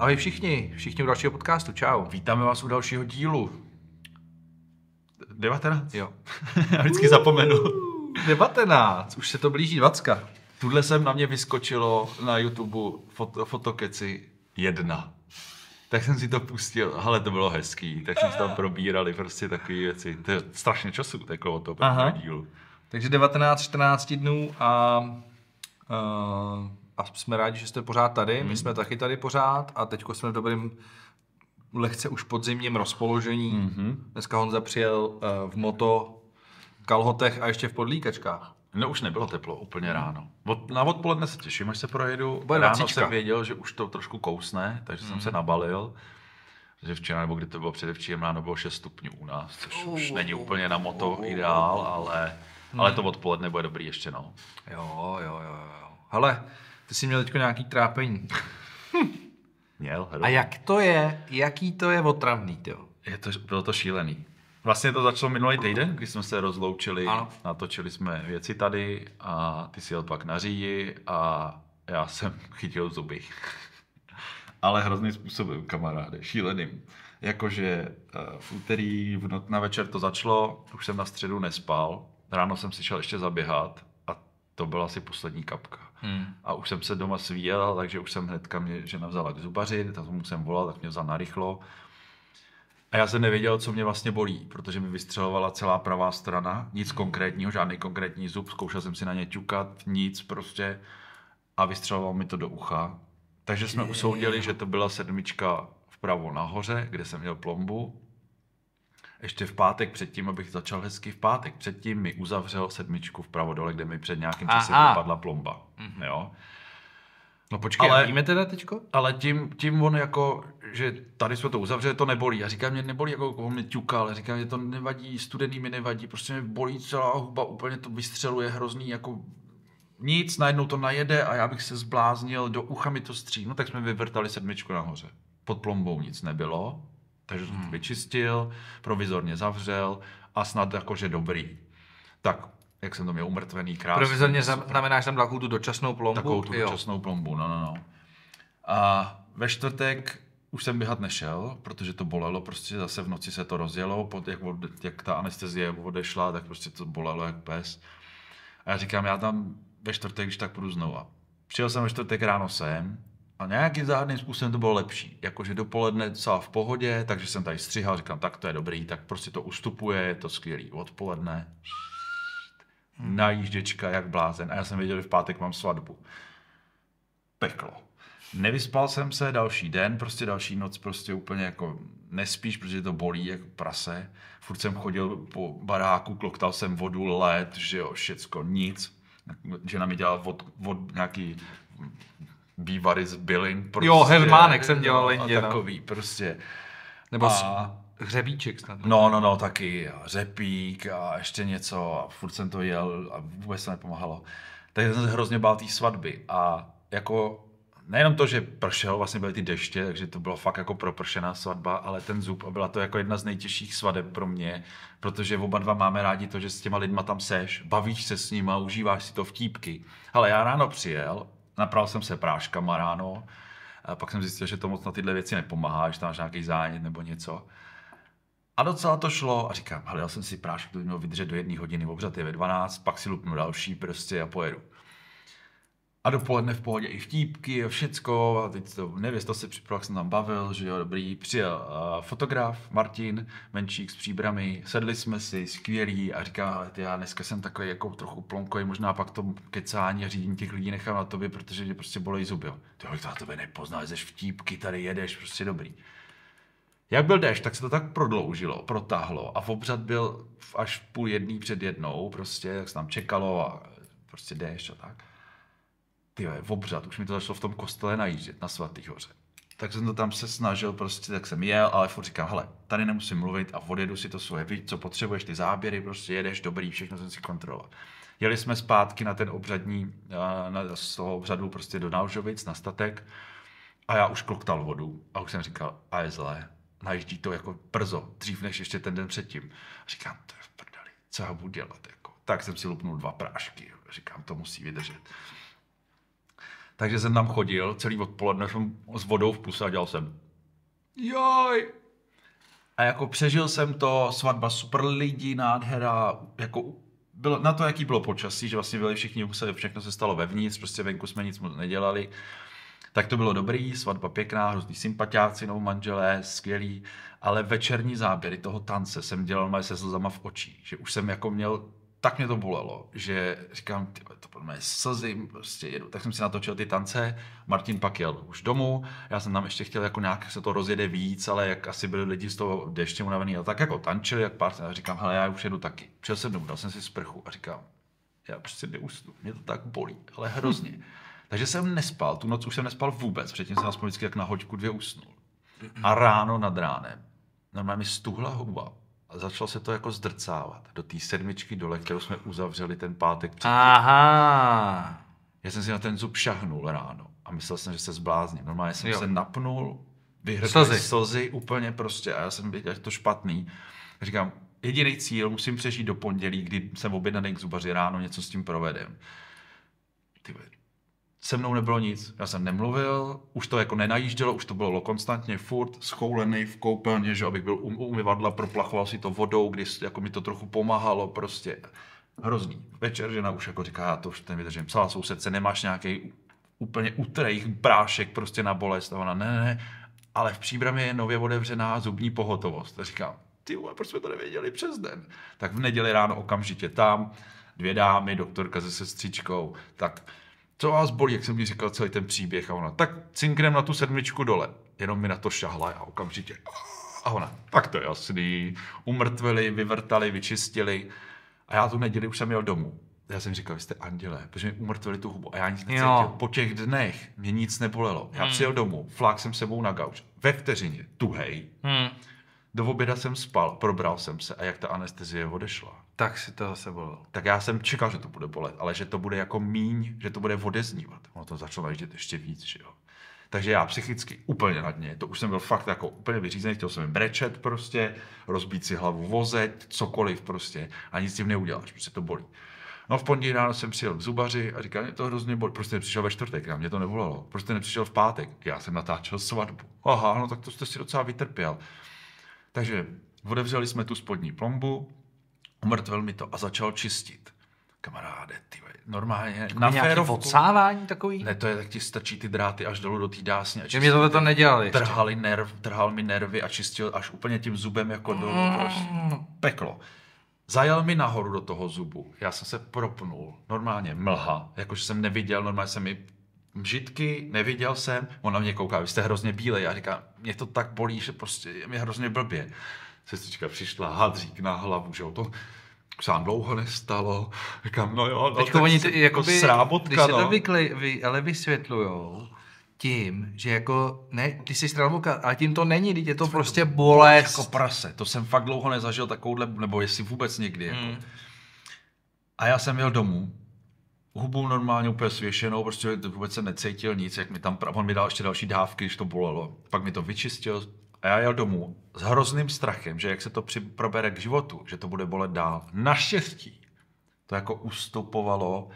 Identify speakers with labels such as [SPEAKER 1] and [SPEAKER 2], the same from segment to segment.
[SPEAKER 1] Ahoj všichni, všichni u dalšího podcastu, čau. Vítáme
[SPEAKER 2] vás u dalšího dílu. 19? Jo. Já vždycky Uuu, zapomenu. 19, už se to blíží 20. Tudle jsem na mě vyskočilo na YouTube fot, fotokeci 1. Tak jsem si to pustil, ale to bylo hezký, tak jsme tam probírali prostě takové věci. To je strašně času teklo od toho dílu. Takže 19, 14 dnů a uh, a jsme
[SPEAKER 1] rádi, že jste pořád tady, my hmm. jsme taky tady pořád a teď jsme v dobrým lehce už
[SPEAKER 2] podzimním rozpoložení. Mhm. Dneska Honza přijel eh, v moto, kalhotech a ještě v podlíkačkách. No už nebylo teplo úplně ráno. Od, na odpoledne se těším, až se projedu. Bude ráno jsem věděl, že už to trošku kousne, takže mm-hmm. jsem hmm. se nabalil. Že včera, nebo kdy to bylo předevčírem, ráno bylo 6 stupňů u nás, což uh, už není úplně na moto uh, ideál, ale, uh, ale hmm. to odpoledne bude dobrý ještě, no. Jo, jo, jo. jo. Hele, ty jsi měl teď nějaký trápení. měl, hru. A jak to je, jaký to je otravný, ty Je to, bylo to šílený. Vlastně to začalo minulý týden, kdy jsme se rozloučili, ano. natočili jsme věci tady a ty si jel pak na říji a já jsem chytil zuby. Ale hrozným způsobem, kamaráde, šíleným. Jakože eh, v úterý v not na večer to začalo, už jsem na středu nespal, ráno jsem si šel ještě zaběhat a to byla asi poslední kapka. Hmm. A už jsem se doma svíjel, takže už jsem hnedka mě žena vzala k zubaři, tam jsem volal, tak mě vzala narychlo. A já jsem nevěděl, co mě vlastně bolí, protože mi vystřelovala celá pravá strana, nic hmm. konkrétního, žádný konkrétní zub, zkoušel jsem si na ně ťukat, nic prostě a vystřeloval mi to do ucha. Takže jsme usoudili, že to byla sedmička vpravo nahoře, kde jsem měl plombu ještě v pátek předtím, abych začal hezky v pátek, předtím mi uzavřel sedmičku vpravo dole, kde mi před nějakým časem vypadla plomba. Mm-hmm. Jo? No počkej, ale, víme teda teďko? Ale tím, tím on jako, že tady jsme to uzavřeli, to nebolí. Já říkám, mě nebolí, jako on mě ale říkám, že to nevadí, studený mi nevadí, prostě mě bolí celá huba, úplně to vystřeluje hrozný, jako nic, najednou to najede a já bych se zbláznil, do ucha mi to stří. No tak jsme vyvrtali sedmičku nahoře. Pod plombou nic nebylo, takže to hmm. vyčistil, provizorně zavřel a snad jakože dobrý. Tak, jak jsem to měl umrtvený, krásný. Provizorně znamená, že tam dal tu dočasnou plombu? Takovou tu jo. dočasnou plombu, no, no, no. A ve čtvrtek už jsem běhat nešel, protože to bolelo, prostě zase v noci se to rozjelo, pod, jak, jak ta anestezie odešla, tak prostě to bolelo jak pes. A já říkám, já tam ve čtvrtek, když tak půjdu znova. Přijel jsem ve čtvrtek ráno sem, a nějakým záhadným způsobem to bylo lepší. Jakože dopoledne docela v pohodě, takže jsem tady střihal, říkám, tak to je dobrý, tak prostě to ustupuje, je to skvělý. Odpoledne, na najížděčka, jak blázen. A já jsem věděl, že v pátek mám svatbu. Peklo. Nevyspal jsem se další den, prostě další noc, prostě úplně jako nespíš, protože to bolí jako prase. Furt jsem chodil po baráku, kloktal jsem vodu, led, že jo, všecko, nic. Žena mi dělala od, od nějaký bývary z bylin. Prostě, jo, hermánek jsem dělal no, lindě. No, takový no. prostě. Nebo a...
[SPEAKER 1] hřebíček snad.
[SPEAKER 2] No, no, no, no taky řepík a ještě něco a furt jsem to jel a vůbec se nepomáhalo. Takže jsem se hrozně bál té svatby a jako nejenom to, že pršelo, vlastně byly ty deště, takže to bylo fakt jako propršená svatba, ale ten zub a byla to jako jedna z nejtěžších svadeb pro mě, protože oba dva máme rádi to, že s těma lidma tam seš, bavíš se s nima, užíváš si to vtípky. Ale já ráno přijel, Napral jsem se práškama ráno, a pak jsem zjistil, že to moc na tyhle věci nepomáhá, že tam máš nějaký zánět nebo něco. A docela to šlo a říkám, hledal jsem si prášek, který měl vydržet do jedné hodiny, obřad je ve 12, pak si lupnu další prostě a pojedu a dopoledne v pohodě i vtípky a všecko. A teď to to se připravil, jak jsem tam bavil, že jo, dobrý. Přijel uh, fotograf Martin Menšík s příbrami, sedli jsme si, skvělý a říká, já dneska jsem takový jako trochu plonkový, možná pak to kecání a řídím těch lidí nechám na tobě, protože mě prostě bolej zuby. Ty jo, to tebe nepoznáš, jsi vtípky, tady jedeš, prostě dobrý. Jak byl déšť, tak se to tak prodloužilo, protáhlo a v obřad byl až půl jedný před jednou, prostě jak se tam čekalo a prostě déšť a tak ty obřad, už mi to začalo v tom kostele najíždět na svatý hoře. Tak jsem to tam se snažil, prostě tak jsem jel, ale furt říkám, hele, tady nemusím mluvit a odjedu si to svoje, víš, co potřebuješ, ty záběry, prostě jedeš, dobrý, všechno jsem si kontroloval. Jeli jsme zpátky na ten obřadní, eh, na, z toho obřadu prostě do Naužovic, na statek a já už kloktal vodu a už jsem říkal, a je zlé, najíždí to jako brzo, dřív než ještě ten den předtím. A říkám, to je v prdeli, co já budu dělat, jako. Tak jsem si lupnul dva prášky, říkám, to musí vydržet. Takže jsem tam chodil celý odpoledne jsem s vodou v puse a dělal jsem. Joj! A jako přežil jsem to, svatba super lidí, nádhera, jako bylo, na to, jaký bylo počasí, že vlastně byli všichni museli, všechno se stalo vevnitř, prostě venku jsme nic moc nedělali. Tak to bylo dobrý, svatba pěkná, hrozný sympatiáci, novou manželé, skvělý, ale večerní záběry toho tance jsem dělal se slzama v očích, že už jsem jako měl tak mě to bolelo, že říkám, ty, to pro mě slzy, prostě jedu. Tak jsem si natočil ty tance, Martin pak jel už domů, já jsem tam ještě chtěl jako nějak se to rozjede víc, ale jak asi byli lidi z toho deště unavený, a tak jako tančili, jak pár, a říkám, hele, já už jedu taky. Přišel jsem domů, dal jsem si sprchu a říkám, já prostě neusnu, mě to tak bolí, ale hrozně. Hmm. Takže jsem nespal, tu noc už jsem nespal vůbec, předtím jsem aspoň vždycky jak na hoďku dvě usnul. A ráno nad ránem, normálně mi stuhla huba, a začalo se to jako zdrcávat do té sedmičky dole, kterou jsme uzavřeli ten pátek předtím. Aha. Já jsem si na ten zub šahnul ráno a myslel jsem, že se zblázním. Normálně jsem jo. se napnul, vyhrkl slzy. slzy úplně prostě a já jsem věděl, že to špatný. Říkám, jediný cíl, musím přežít do pondělí, kdy jsem objednaný k zubaři ráno, něco s tím provedem. Ty se mnou nebylo nic. Já jsem nemluvil, už to jako nenajíždělo, už to bylo konstantně furt schoulený v koupelně, že abych byl um, umyvadla, proplachoval si to vodou, když jako mi to trochu pomáhalo prostě. Hrozný. Večer žena už jako říká, já to už ten vydržím. Psala sousedce, nemáš nějaký úplně utrejch prášek prostě na bolest. A ona, ne, ne, ne. ale v příbramě je nově otevřená zubní pohotovost. A říkám, ty vole, proč jsme to nevěděli přes den? Tak v neděli ráno okamžitě tam, dvě dámy, doktorka se sestřičkou, tak co vás bolí, jak jsem mi říkal celý ten příběh a ona, tak cinknem na tu sedmičku dole. Jenom mi na to šahla a okamžitě, a ona, tak to je jasný, umrtvili, vyvrtali, vyčistili. A já tu neděli už jsem jel domů. Já jsem říkal, vy jste anděle, protože mi umrtvili tu hubu a já nic necítil. Po těch dnech mě nic nebolelo. Já hmm. přijel domů, flák jsem sebou na gauč. Ve vteřině, tuhej. Hmm. Do oběda jsem spal, probral jsem se a jak ta anestezie odešla, tak si zase bylo. Tak já jsem čekal, že to bude bolet, ale že to bude jako míň, že to bude odeznívat. Ono to začalo najíždět ještě víc, že jo. Takže já psychicky úplně na dně. To už jsem byl fakt jako úplně vyřízený, chtěl jsem brečet prostě, rozbít si hlavu vozet, cokoliv prostě a nic s tím neuděláš, prostě to bolí. No v pondělí ráno jsem přijel k zubaři a říkal, mě to hrozně bolí. Prostě nepřišel ve čtvrtek, a mě to nevolalo. Prostě nepřišel v pátek, já jsem natáčel svatbu. Aha, no tak to jste si docela vytrpěl. Takže odevřeli jsme tu spodní plombu, umrtvil mi to a začal čistit. Kamaráde, ty normálně na férovku. odsávání takový? Ne, to je, tak ti strčí ty dráty až dolů do té dásně. Že mě tohle to nedělali Trhali nerv, trhal mi nervy a čistil až úplně tím zubem jako dolů. Mm. Prostě. No, peklo. Zajel mi nahoru do toho zubu. Já jsem se propnul. Normálně mlha. Jakože jsem neviděl, normálně jsem mi mžitky, neviděl jsem. Ona mě kouká, vy jste hrozně bílej. Já říkám, mě to tak bolí, že prostě je mi hrozně blbě. Sestřička přišla, hadřík na hlavu, že jo, to už se dlouho nestalo. Říkám, no jo, no, Teďko oni ty, jakoby, srábotka, když se no. to
[SPEAKER 1] vykli, vy, ale vysvětlujou, tím, že jako, ne, ty jsi a ale tím to není, teď je to Co prostě to, bolest. Jako prase,
[SPEAKER 2] to jsem fakt dlouho nezažil takovouhle, nebo jestli vůbec někdy. Jako. Hmm. A já jsem jel domů, hubu normálně úplně svěšenou, prostě vůbec jsem necítil nic, jak mi tam, on mi dal ještě další dávky, když to bolelo. Pak mi to vyčistil, a já jel domů s hrozným strachem, že jak se to probere k životu, že to bude bolet dál. Naštěstí to jako ustupovalo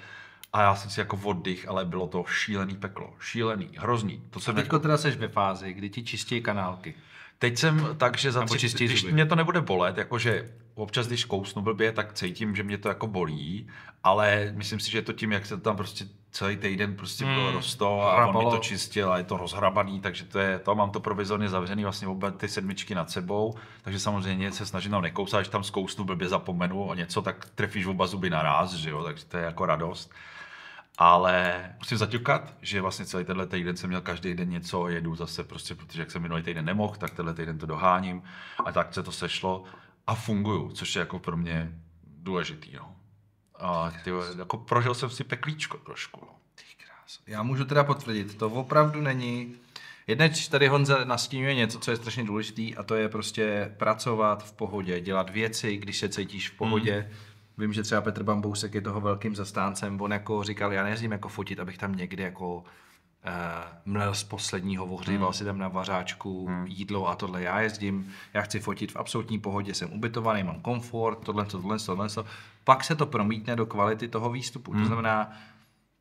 [SPEAKER 2] a já jsem si jako oddych, ale bylo to šílený peklo. Šílený, hrozný. To se teďko teda seš ve fázi, kdy ti čistí kanálky. Teď jsem tak, že za tři, když zuby. mě to nebude bolet, jakože občas, když kousnu blbě, tak cítím, že mě to jako bolí, ale myslím si, že to tím, jak se to tam prostě celý týden prostě bylo hmm. rosto a Hrabalo. on mi to čistil a je to rozhrabaný, takže to je to. Mám to provizorně zavřený vlastně oba ty sedmičky nad sebou, takže samozřejmě se snažím tam nekousat, až tam zkousnu, blbě zapomenu o něco, tak trefíš oba zuby naraz, že jo, takže to je jako radost. Ale musím zaťukat, že vlastně celý tenhle týden jsem měl každý den něco, jedu zase prostě, protože jak jsem minulý týden nemohl, tak tenhle týden to doháním a tak se to sešlo a funguju, což je jako pro mě důležitý. No. A ty, jako prožil jsem si peklíčko trošku. No. Já můžu teda potvrdit, to
[SPEAKER 1] opravdu není. Jedneč tady Honza nastínuje něco, co je strašně důležité, a to je prostě pracovat v pohodě, dělat věci, když se cítíš v pohodě. Mm. Vím, že třeba Petr Bambousek je toho velkým zastáncem. On jako říkal, já nejezdím jako fotit, abych tam někdy jako Eh, mlel z posledního, ohříval hmm. si tam na vařáčku hmm. jídlo a tohle. Já jezdím, já chci fotit v absolutní pohodě, jsem ubytovaný, mám komfort, tohle, tohle, tohle, tohle. Pak se to promítne do kvality toho výstupu. Hmm. To znamená,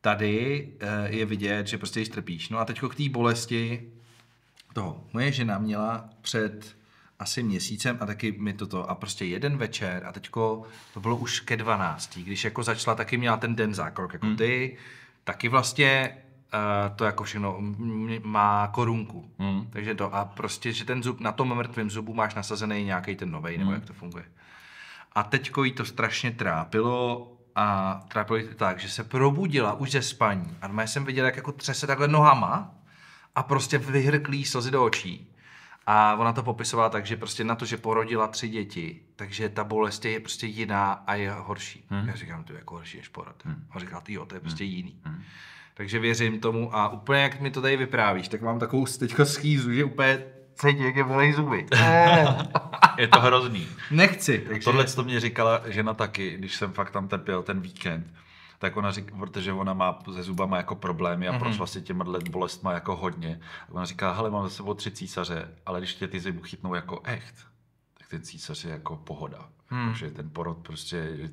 [SPEAKER 1] tady eh, je vidět, že prostě trpíš. No a teď k té bolesti toho. Moje žena měla před asi měsícem a taky mi toto a prostě jeden večer a teďko to bylo už ke 12, když jako začala, taky měla ten den zákrok jako hmm. ty, taky vlastně to jako všechno má korunku. Hmm. Takže to a prostě, že ten zub, na tom mrtvém zubu máš nasazený nějaký ten hmm. nebo jak to funguje. A teďko jí to strašně trápilo a trápilo jí to tak, že se probudila už ze spaní a já jsem viděl, jak jako třese takhle nohama a prostě vyhrklí slzy do očí. A ona to popisovala tak, že prostě na to, že porodila tři děti, takže ta bolest je prostě jiná a je horší. Hmm. Já říkám, to je jako horší než porod. Hmm. A říkala, ty jo, to je hmm. prostě hmm. jiný. Hmm takže věřím tomu a úplně jak mi to tady vyprávíš, tak mám takovou teďka schýzu, že úplně cítím, jak je volej zuby.
[SPEAKER 2] je to hrozný. Nechci. Takže... Tohle, to mě říkala žena taky, když jsem fakt tam trpěl ten víkend, tak ona říká, protože ona má se zubama jako problémy a mm-hmm. prošla si těma bolestma jako hodně. A ona říká, hele, mám za sebou tři císaře, ale když tě ty zuby chytnou jako echt, tak ten císař je jako pohoda. Hmm. Takže jako, ten porod prostě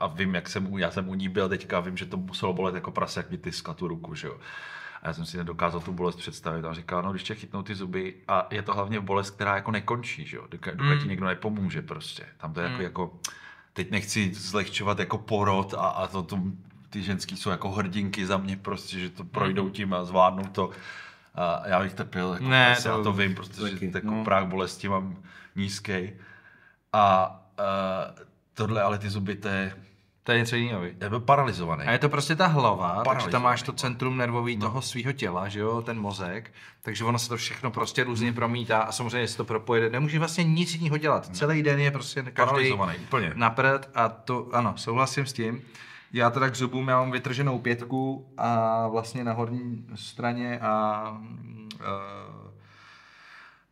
[SPEAKER 2] a vím, jak jsem u, já jsem u ní byl teďka, vím, že to muselo bolet jako prase, jak mi tyska tu ruku, že jo. A já jsem si nedokázal tu bolest představit a říkal, no když tě chytnou ty zuby a je to hlavně bolest, která jako nekončí, že jo, dokud, mm. ti někdo nepomůže prostě. Tam to je mm. jako, hmm. jako, teď nechci zlehčovat jako porod a, a to, to, ty ženský jsou jako hrdinky za mě prostě, že to hmm. projdou tím a zvládnou to. A já bych trpěl, jako ne, prostě, to, já to vím, prostě, taky. No. jako no. práh bolesti mám nízký. A uh, tohle, ale ty zuby, to je... To je něco
[SPEAKER 1] jiného, Já byl paralizovaný. A je to prostě ta hlava, takže tam máš to no. centrum nervový no. toho svého těla, že jo, ten mozek, takže ono se to všechno prostě různě promítá a samozřejmě se to propojede. Nemůže vlastně nic jiného dělat. No. Celý den je prostě každý napřed a to, ano, souhlasím s tím. Já teda k zubům, já mám vytrženou pětku a vlastně na horní straně a, a mm,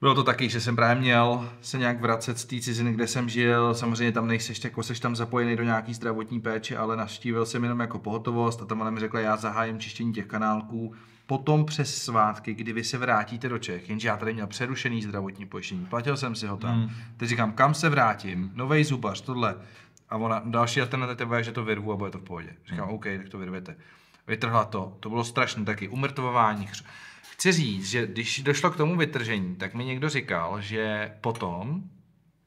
[SPEAKER 1] bylo to taky, že jsem právě měl se nějak vracet z té ciziny, kde jsem žil. Samozřejmě tam nejseš, jako seš tam zapojený do nějaký zdravotní péče, ale navštívil jsem jenom jako pohotovost a tam ona mi řekla, já zahájím čištění těch kanálků. Potom přes svátky, kdy vy se vrátíte do Čech, jenže já tady měl přerušený zdravotní pojištění, platil jsem si ho tam. Hmm. Teď říkám, kam se vrátím, novej zubař, tohle. A ona, další alternativa je, že to vyrvu a bude to v pohodě. Říkám, hmm. OK, tak to vyrvete. Vytrhla to, to bylo strašné taky, umrtvování, chř- Chci říct, že když došlo k tomu vytržení, tak mi někdo říkal, že potom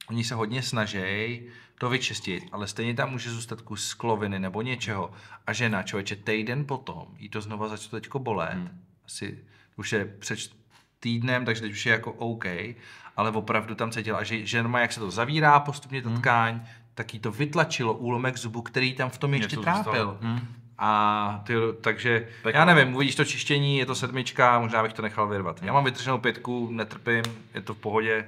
[SPEAKER 1] oni se hodně snaží to vyčistit, ale stejně tam může zůstat kus skloviny nebo něčeho. A žena, člověče, týden potom jí to znova začalo teďko bolet. Hmm. Asi už je před týdnem, takže teď už je jako OK, ale opravdu tam cítila, že žena, jak se to zavírá postupně ta hmm. tkáň, hmm. tak jí to vytlačilo úlomek zubu, který tam v tom ještě Něco trápil. Hmm. A ty, takže tak já nevím, uvidíš to čištění, je to sedmička, možná bych to nechal vyrvat. Já mám vytrženou pětku, netrpím, je to v pohodě.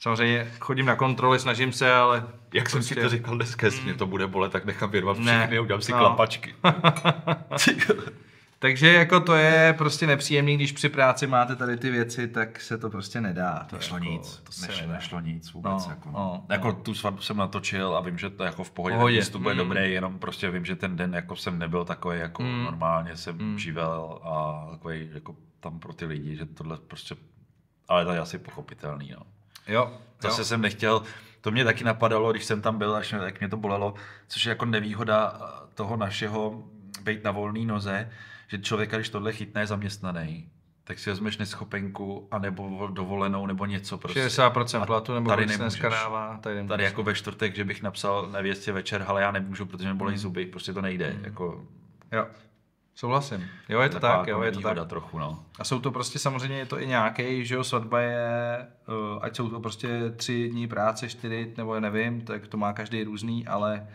[SPEAKER 1] Samozřejmě
[SPEAKER 2] chodím na kontroly, snažím se, ale... Jak prostě... jsem si to prostě- říkal dneska, jestli mě to bude bolet, tak nechám vyrvat všechny ne, udělám si no. klapačky.
[SPEAKER 1] Takže jako to je prostě nepříjemný, když při práci máte tady ty věci, tak se to prostě nedá. To nešlo jako, nic, to se nešlo, nešlo nic no, vůbec. No, jako, no,
[SPEAKER 2] jako tu svatbu jsem natočil a vím, že to jako v pohodě, pohodě. to bude mm. dobré, jenom prostě vím, že ten den jako jsem nebyl takový, jako mm. normálně jsem mm. živel a takový jako tam pro ty lidi, že tohle prostě, ale to je asi pochopitelný. No. Jo, Zase jo. jsem nechtěl, to mě taky napadalo, když jsem tam byl, až mě, mě to bolelo, což je jako nevýhoda toho našeho být na volné noze, že člověka, když tohle chytne, je zaměstnaný, tak si vezmeš neschopenku, anebo dovolenou, nebo něco prostě. 60%
[SPEAKER 1] platu, nebo tady nemůžeš. dává. Tady, nemůžeš. tady jako
[SPEAKER 2] ve čtvrtek, že bych napsal nevěstě večer, ale já nemůžu, protože mi bolí hmm. zuby, prostě to nejde. Hmm. Jako...
[SPEAKER 1] Jo, souhlasím. Jo, je to tak, jo, je to tak. trochu, no. A jsou to prostě samozřejmě, je to i nějaký, že jo, svatba je, eh, ať jsou to prostě tři dní práce, čtyři, nebo nevím, tak to má každý různý, ale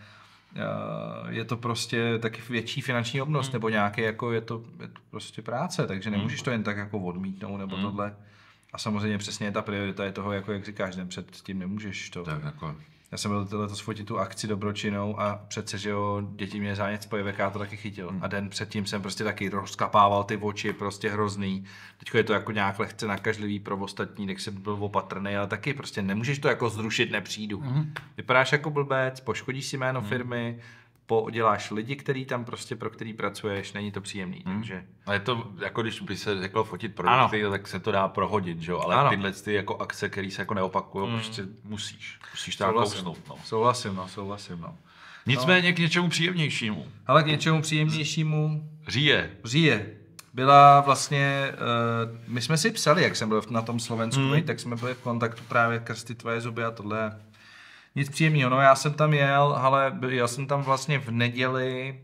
[SPEAKER 1] je to prostě taky větší finanční obnos, hmm. nebo nějaké, jako je to, je to prostě práce, takže hmm. nemůžeš to jen tak jako odmítnout, nebo hmm. tohle. A samozřejmě přesně ta priorita je toho, jako jak říkáš, den před tím nemůžeš to. Tak, jako já jsem byl letos fotit tu akci dobročinou a přece, že jo, děti mě zánět spojivek, já to taky chytil. Hmm. A den předtím jsem prostě taky rozkapával ty oči, prostě hrozný. Teď je to jako nějak lehce nakažlivý pro ostatní, tak jsem byl opatrný, ale taky prostě nemůžeš to jako zrušit, nepřijdu. Hmm. Vypadáš jako blbec, poškodíš si jméno hmm. firmy, poděláš lidi, který tam prostě, pro který pracuješ, není to příjemný, hmm. takže...
[SPEAKER 2] A je to, jako když by se řeklo fotit produkty, ano. tak se to dá prohodit, že jo, ale ano. tyhle ty jako akce, které se jako neopakují, hmm. prostě musíš, musíš to kousnout, jako no. Souhlasím, no, souhlasím, no. Nicméně no. k něčemu příjemnějšímu. Ale k něčemu
[SPEAKER 1] příjemnějšímu...
[SPEAKER 2] Říje. Říje. Byla vlastně,
[SPEAKER 1] uh, my jsme si psali, jak jsem byl na tom Slovensku, hmm. tak jsme byli v kontaktu právě krsty tvoje zuby a tohle nic příjemného. No já jsem tam jel, ale já jsem tam vlastně v neděli,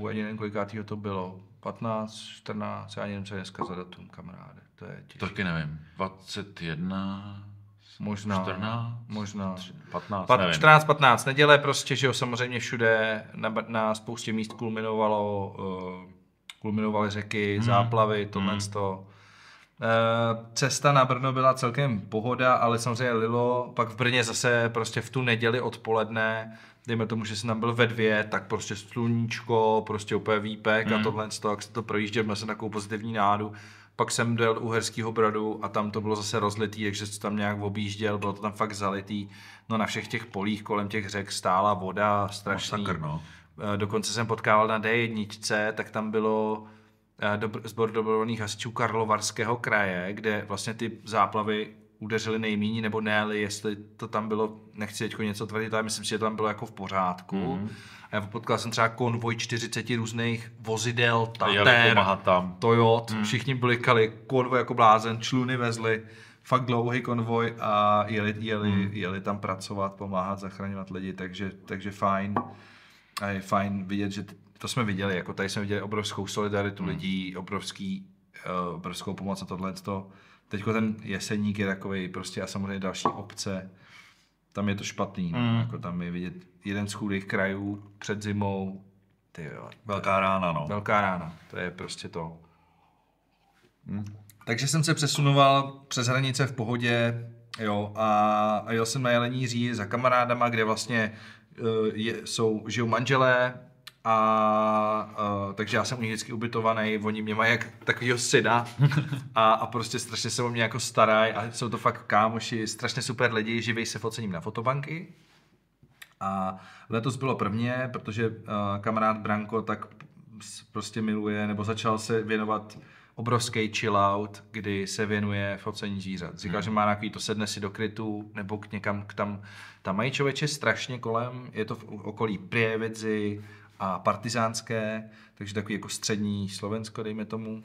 [SPEAKER 1] uh, eh, ani nevím, kolikátýho to bylo, 15, 14, já nevím, co je dneska za datum, kamaráde, to je
[SPEAKER 2] těžké. Taky nevím, 21, Možná. 14? Možná. 15, Pat, nevím.
[SPEAKER 1] 14, 15. Neděle prostě, že jo, samozřejmě všude na, na spoustě míst kulminovalo, uh, kulminovaly řeky, hmm. záplavy, hmm. tohle hmm. Eh, cesta na Brno byla celkem pohoda, ale samozřejmě lilo, pak v Brně zase prostě v tu neděli odpoledne, dejme tomu, že jsem tam byl ve dvě, tak prostě sluníčko, prostě úplně výpek mm. a hmm. tohle, to, jak se to projížděl, měl jsem takovou pozitivní nádu. Pak jsem dojel u Herského bradu a tam to bylo zase rozlitý, takže se tam nějak objížděl, bylo to tam fakt zalitý. No na všech těch polích kolem těch řek stála voda, strašný. No, no. Dokonce jsem potkával na D1, tak tam bylo Eh, sbor zbor dobrovolných hasičů Karlovarského kraje, kde vlastně ty záplavy udeřily nejméně nebo ne, ale jestli to tam bylo, nechci teď něco tvrdit, ale myslím si, že tam bylo jako v pořádku. Mm. A já potkal jsem třeba konvoj 40 různých vozidel, tater, tam. Toyot, mm. všichni blikali, konvoj jako blázen, čluny vezli, fakt dlouhý konvoj a jeli, jeli, mm. jeli tam pracovat, pomáhat, zachraňovat lidi, takže, takže fajn. A je fajn vidět, že to jsme viděli, jako tady jsme viděli obrovskou solidaritu hmm. lidí, obrovský, uh, obrovskou pomoc a tohle. Teď ten jeseník je takový prostě a samozřejmě další obce, tam je to špatný, no. hmm. jako tam je vidět jeden z chudých krajů před zimou, ty jo, Velká rána, no. Velká rána, to je prostě to. Hmm. Takže jsem se přesunoval přes hranice v pohodě, jo, a, a jel jsem na Jelení říji za kamarádama, kde vlastně eh, je, jsou, žijou manželé, a, a e, takže já jsem u nich vždycky ubytovaný, oni mě mají jak takovýho syna a, a prostě strašně se o mě jako starají a jsou to fakt kámoši, strašně super lidi, živej se focením na fotobanky. A letos bylo prvně, protože a, e, kamarád Branko tak prostě miluje, nebo začal se věnovat obrovský chillout, kdy se věnuje focení zvířat. Říkal, hmm. že má nějaký to sedne si do krytu nebo k někam k tam. Tam mají člověče strašně kolem, je to v okolí Prievidzi, a partizánské, takže takový jako střední Slovensko, dejme tomu.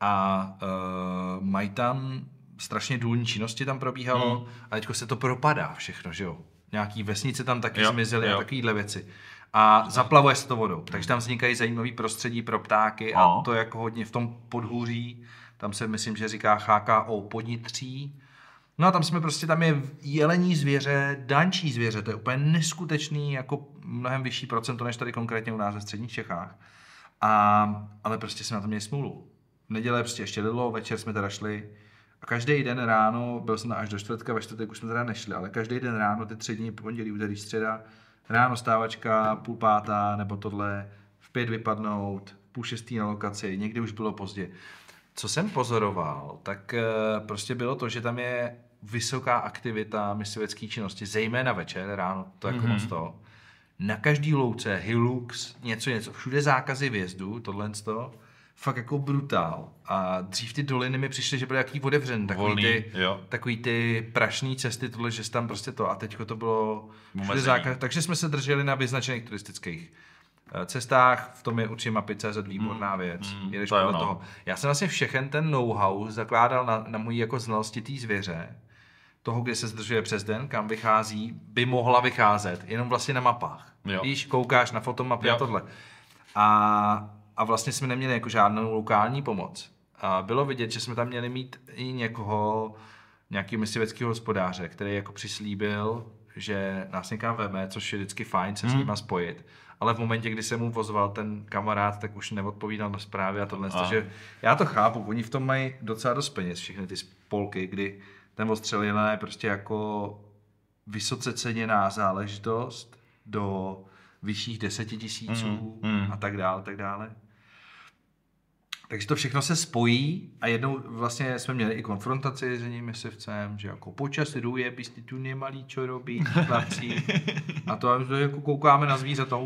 [SPEAKER 1] A uh, mají tam strašně důlní činnosti tam probíhalo hmm. a teďko se to propadá všechno, že jo. Nějaký vesnice tam taky jo, zmizely jo. a takovýhle věci. A zaplavuje se to vodou, hmm. takže tam vznikají zajímavé prostředí pro ptáky a, a no. to jako hodně v tom podhůří, tam se myslím, že říká HKO podnitří, No a tam jsme prostě, tam je jelení zvěře, dančí zvěře, to je úplně neskutečný, jako mnohem vyšší procento, než tady konkrétně u nás ve středních Čechách. A, ale prostě jsme na to měli smůlu. V neděle prostě ještě lidlo, večer jsme teda šli a každý den ráno, byl jsem až do čtvrtka, ve čtvrtek už jsme teda nešli, ale každý den ráno, ty tři dny, pondělí, úterý, středa, ráno stávačka, půl pátá nebo tohle, v pět vypadnout, půl šestý na lokaci, někdy už bylo pozdě. Co jsem pozoroval, tak eh, prostě bylo to, že tam je vysoká aktivita myslivecké činnosti, zejména večer, ráno, to jako mm-hmm. moc Na každý louce, Hilux, něco, něco, všude zákazy vjezdu, tohle toho. fakt jako brutál. A dřív ty doliny mi přišly, že byly jaký odevřen, takový, Volný, ty, jo. takový ty prašný cesty, tohle, že tam prostě to. A teďko to bylo všude zákaz, takže jsme se drželi na vyznačených turistických eh, cestách, v tom je určitě mapice výborná mm. věc. Mm, mm, to toho. Já jsem vlastně všechen ten know-how zakládal na, na mojí jako znalosti té zvěře toho, kde se zdržuje přes den, kam vychází, by mohla vycházet, jenom vlastně na mapách. Jo. Víš, koukáš na fotomapy jo. a tohle. A, a vlastně jsme neměli jako žádnou lokální pomoc. A bylo vidět, že jsme tam měli mít i někoho, nějaký mysliveckého hospodáře, který jako přislíbil, že nás někam veme, což je vždycky fajn se hmm. s nima spojit. Ale v momentě, kdy se mu vozval ten kamarád, tak už neodpovídal na zprávy a tohle. A. Takže já to chápu, oni v tom mají docela dost peněz, všechny ty spolky, kdy ten Ostřelina je prostě jako vysoce ceněná záležitost do vyšších deseti tisíců mm, hmm a tak dále, tak dále. Takže to všechno se spojí a jednou vlastně jsme měli i konfrontaci s jedním myslivcem, že jako počas růje, byste tu nemalý čo robí, chlapci. A to a jako koukáme na zvířata.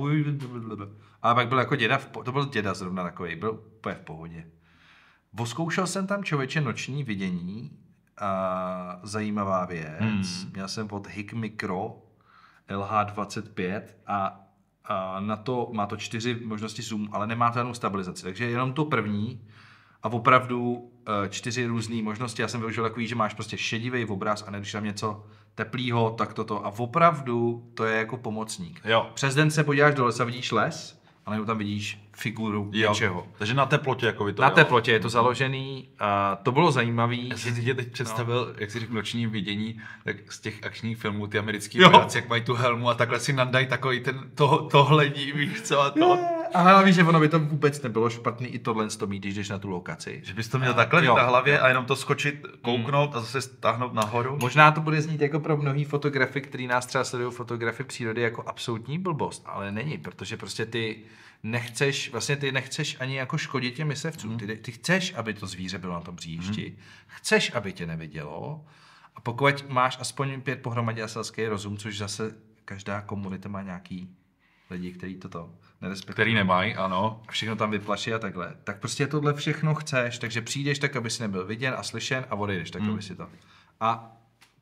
[SPEAKER 1] A pak byl jako děda, v po- to byl děda zrovna takový, byl úplně v pohodě. Voskoušel jsem tam člověče noční vidění a zajímavá věc. Hmm. Měl jsem od Hik Micro LH25 a, a na to má to čtyři možnosti zoom, ale nemá jenom stabilizaci. Takže jenom to první a opravdu e, čtyři různé možnosti. Já jsem využil takový, že máš prostě šedivý obraz a ne, když tam něco teplýho, tak toto. A opravdu to je jako pomocník. Jo. Přes den se podíváš do lesa, vidíš les, ale najednou tam vidíš figuru jo. něčeho. Takže na teplotě jako by to. Na jo. teplotě je to založený
[SPEAKER 2] a to bylo zajímavý Já jsem si tě teď představil, no. jak si řekl noční vidění, tak z těch akčních filmů ty americký vojáci, jak mají tu helmu a takhle si nandají takový ten to, tohle víš co a to. Yeah. A
[SPEAKER 1] víš, že ono by to vůbec nebylo špatný i tohle to mít, když jdeš na tu
[SPEAKER 2] lokaci. Že bys to měl a, takhle jo. na hlavě a jenom to skočit, kouknout a zase stáhnout nahoru.
[SPEAKER 1] Možná to bude znít jako pro mnohý fotografy, který nás třeba sledují fotografy přírody jako absolutní blbost, ale není, protože prostě ty nechceš, vlastně ty nechceš ani jako škodit těm myslevcům. Mm. Ty, ty chceš, aby to zvíře bylo na tom bříšti, mm. chceš, aby tě nevidělo a pokud máš aspoň pět pohromadě selský rozum, což zase každá komunita má nějaký lidi, který toto, nerespektují. Který nemají, ano. A všechno tam vyplaší a takhle. Tak prostě tohle všechno chceš, takže přijdeš tak, aby si nebyl viděn a slyšen a odejdeš tak, hmm. aby si to. A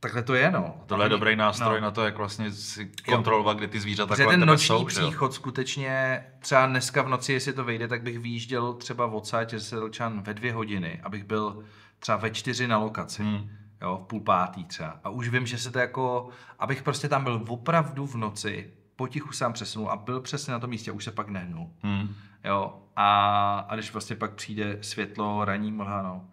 [SPEAKER 1] Takhle to je, no.
[SPEAKER 2] Tohle je dobrý nástroj no. na to, jak vlastně si kontrolovat, kde ty zvířata kolem ten noční jsou, příchod
[SPEAKER 1] jo? skutečně, třeba dneska v noci, jestli to vyjde, tak bych vyjížděl třeba odsaď, že se Lčan ve dvě hodiny, abych byl třeba ve čtyři na lokaci. Hmm. Jo, v půl pátý třeba. A už vím, že se to jako, abych prostě tam byl opravdu v noci potichu sám přesunul a byl přesně na tom místě, už se pak nehnul. Hmm. Jo, a, a když vlastně pak přijde světlo, raní mlha, no.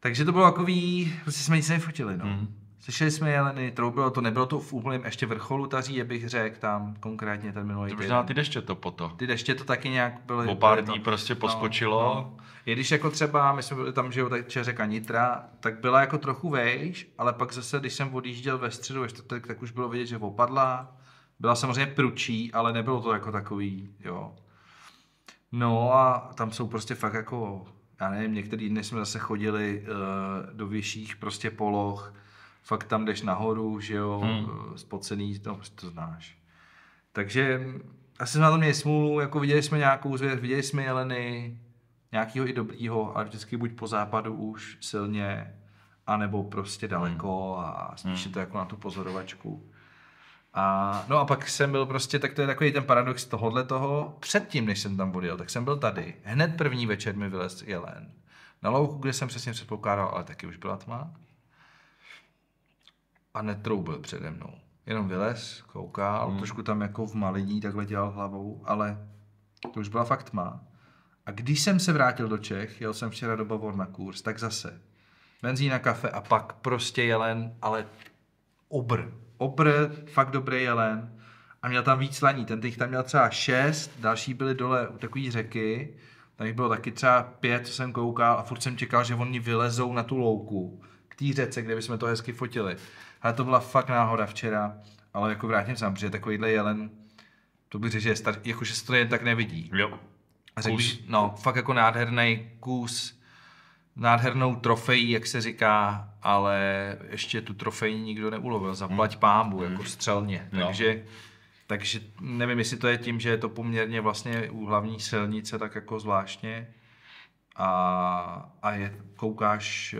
[SPEAKER 1] Takže to bylo takový, prostě jsme nic nefotili, no. Hmm. Slyšeli jsme jeleny, troubilo to, nebylo to v úplném ještě vrcholu taří, je bych řekl, tam konkrétně ten minulý týden. možná ty
[SPEAKER 2] deště to po to. Ty deště to taky nějak byly. Po pár dní no, prostě poskočilo. No,
[SPEAKER 1] no. I když jako třeba, my jsme byli tam, že jo, tak řeka Nitra, tak byla jako trochu vejš, ale pak zase, když jsem odjížděl ve středu ve čtvrtek, tak už bylo vidět, že opadla byla samozřejmě pručí, ale nebylo to jako takový, jo. No a tam jsou prostě fakt jako, já nevím, některý dny jsme zase chodili uh, do vyšších prostě poloh, fakt tam jdeš nahoru, že jo, hmm. Eh, spocený, no, to znáš. Takže asi jsme na to měli smůlu, jako viděli jsme nějakou zvěř, viděli jsme jeleny, nějakýho i dobrýho, ale vždycky buď po západu už silně, anebo prostě daleko hmm. a spíš hmm. to jako na tu pozorovačku. A, no a pak jsem byl prostě, tak to je takový ten paradox tohohle toho. Předtím, než jsem tam odjel, tak jsem byl tady. Hned první večer mi vylez jelen. Na louku, kde jsem přesně předpokládal, ale taky už byla tma. A netroubil přede mnou. Jenom vylez, koukal, hmm. trošku tam jako v malení takhle dělal hlavou, ale to už byla fakt tma. A když jsem se vrátil do Čech, jel jsem včera do Bavor na kurz, tak zase benzín na kafe a pak prostě jelen, ale obr, obr, fakt dobrý jelen a měl tam víc laní. Ten těch tam měl třeba šest, další byly dole u takové řeky, tam jich bylo taky třeba pět, co jsem koukal a furt jsem čekal, že oni vylezou na tu louku k té řece, kde bychom to hezky fotili. Ale to byla fakt náhoda včera, ale jako vrátím se, protože takovýhle jelen, to bych řekl, že, star, jako, že se to jen tak nevidí. Jo. A řekl, no, fakt jako nádherný kus nádhernou trofejí, jak se říká, ale ještě tu trofej nikdo neulovil. Zaplať hmm. pámbu, jako hmm. jako střelně. No. Takže, takže nevím, jestli to je tím, že je to poměrně vlastně u hlavní silnice tak jako zvláštně a, a je, koukáš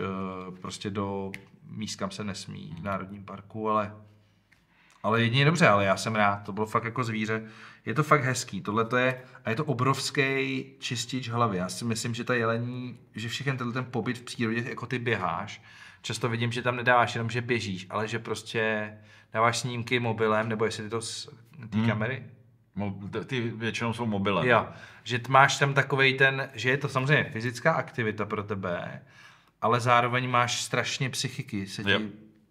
[SPEAKER 1] uh, prostě do míst, kam se nesmí hmm. v Národním parku, ale ale jedině dobře, ale já jsem rád, to bylo fakt jako zvíře. Je to fakt hezký, tohle to je, a je to obrovský čistič hlavy. Já si myslím, že ta jelení, že všechny tenhle ten pobyt v přírodě, jako ty běháš, často vidím, že tam nedáváš jenom, že běžíš, ale že prostě dáváš snímky mobilem, nebo jestli ty to ty hmm. kamery, ty většinou jsou mobile. Jo, že máš tam takový ten, že je to samozřejmě fyzická aktivita pro tebe, ale zároveň máš strašně psychiky, se ti jo.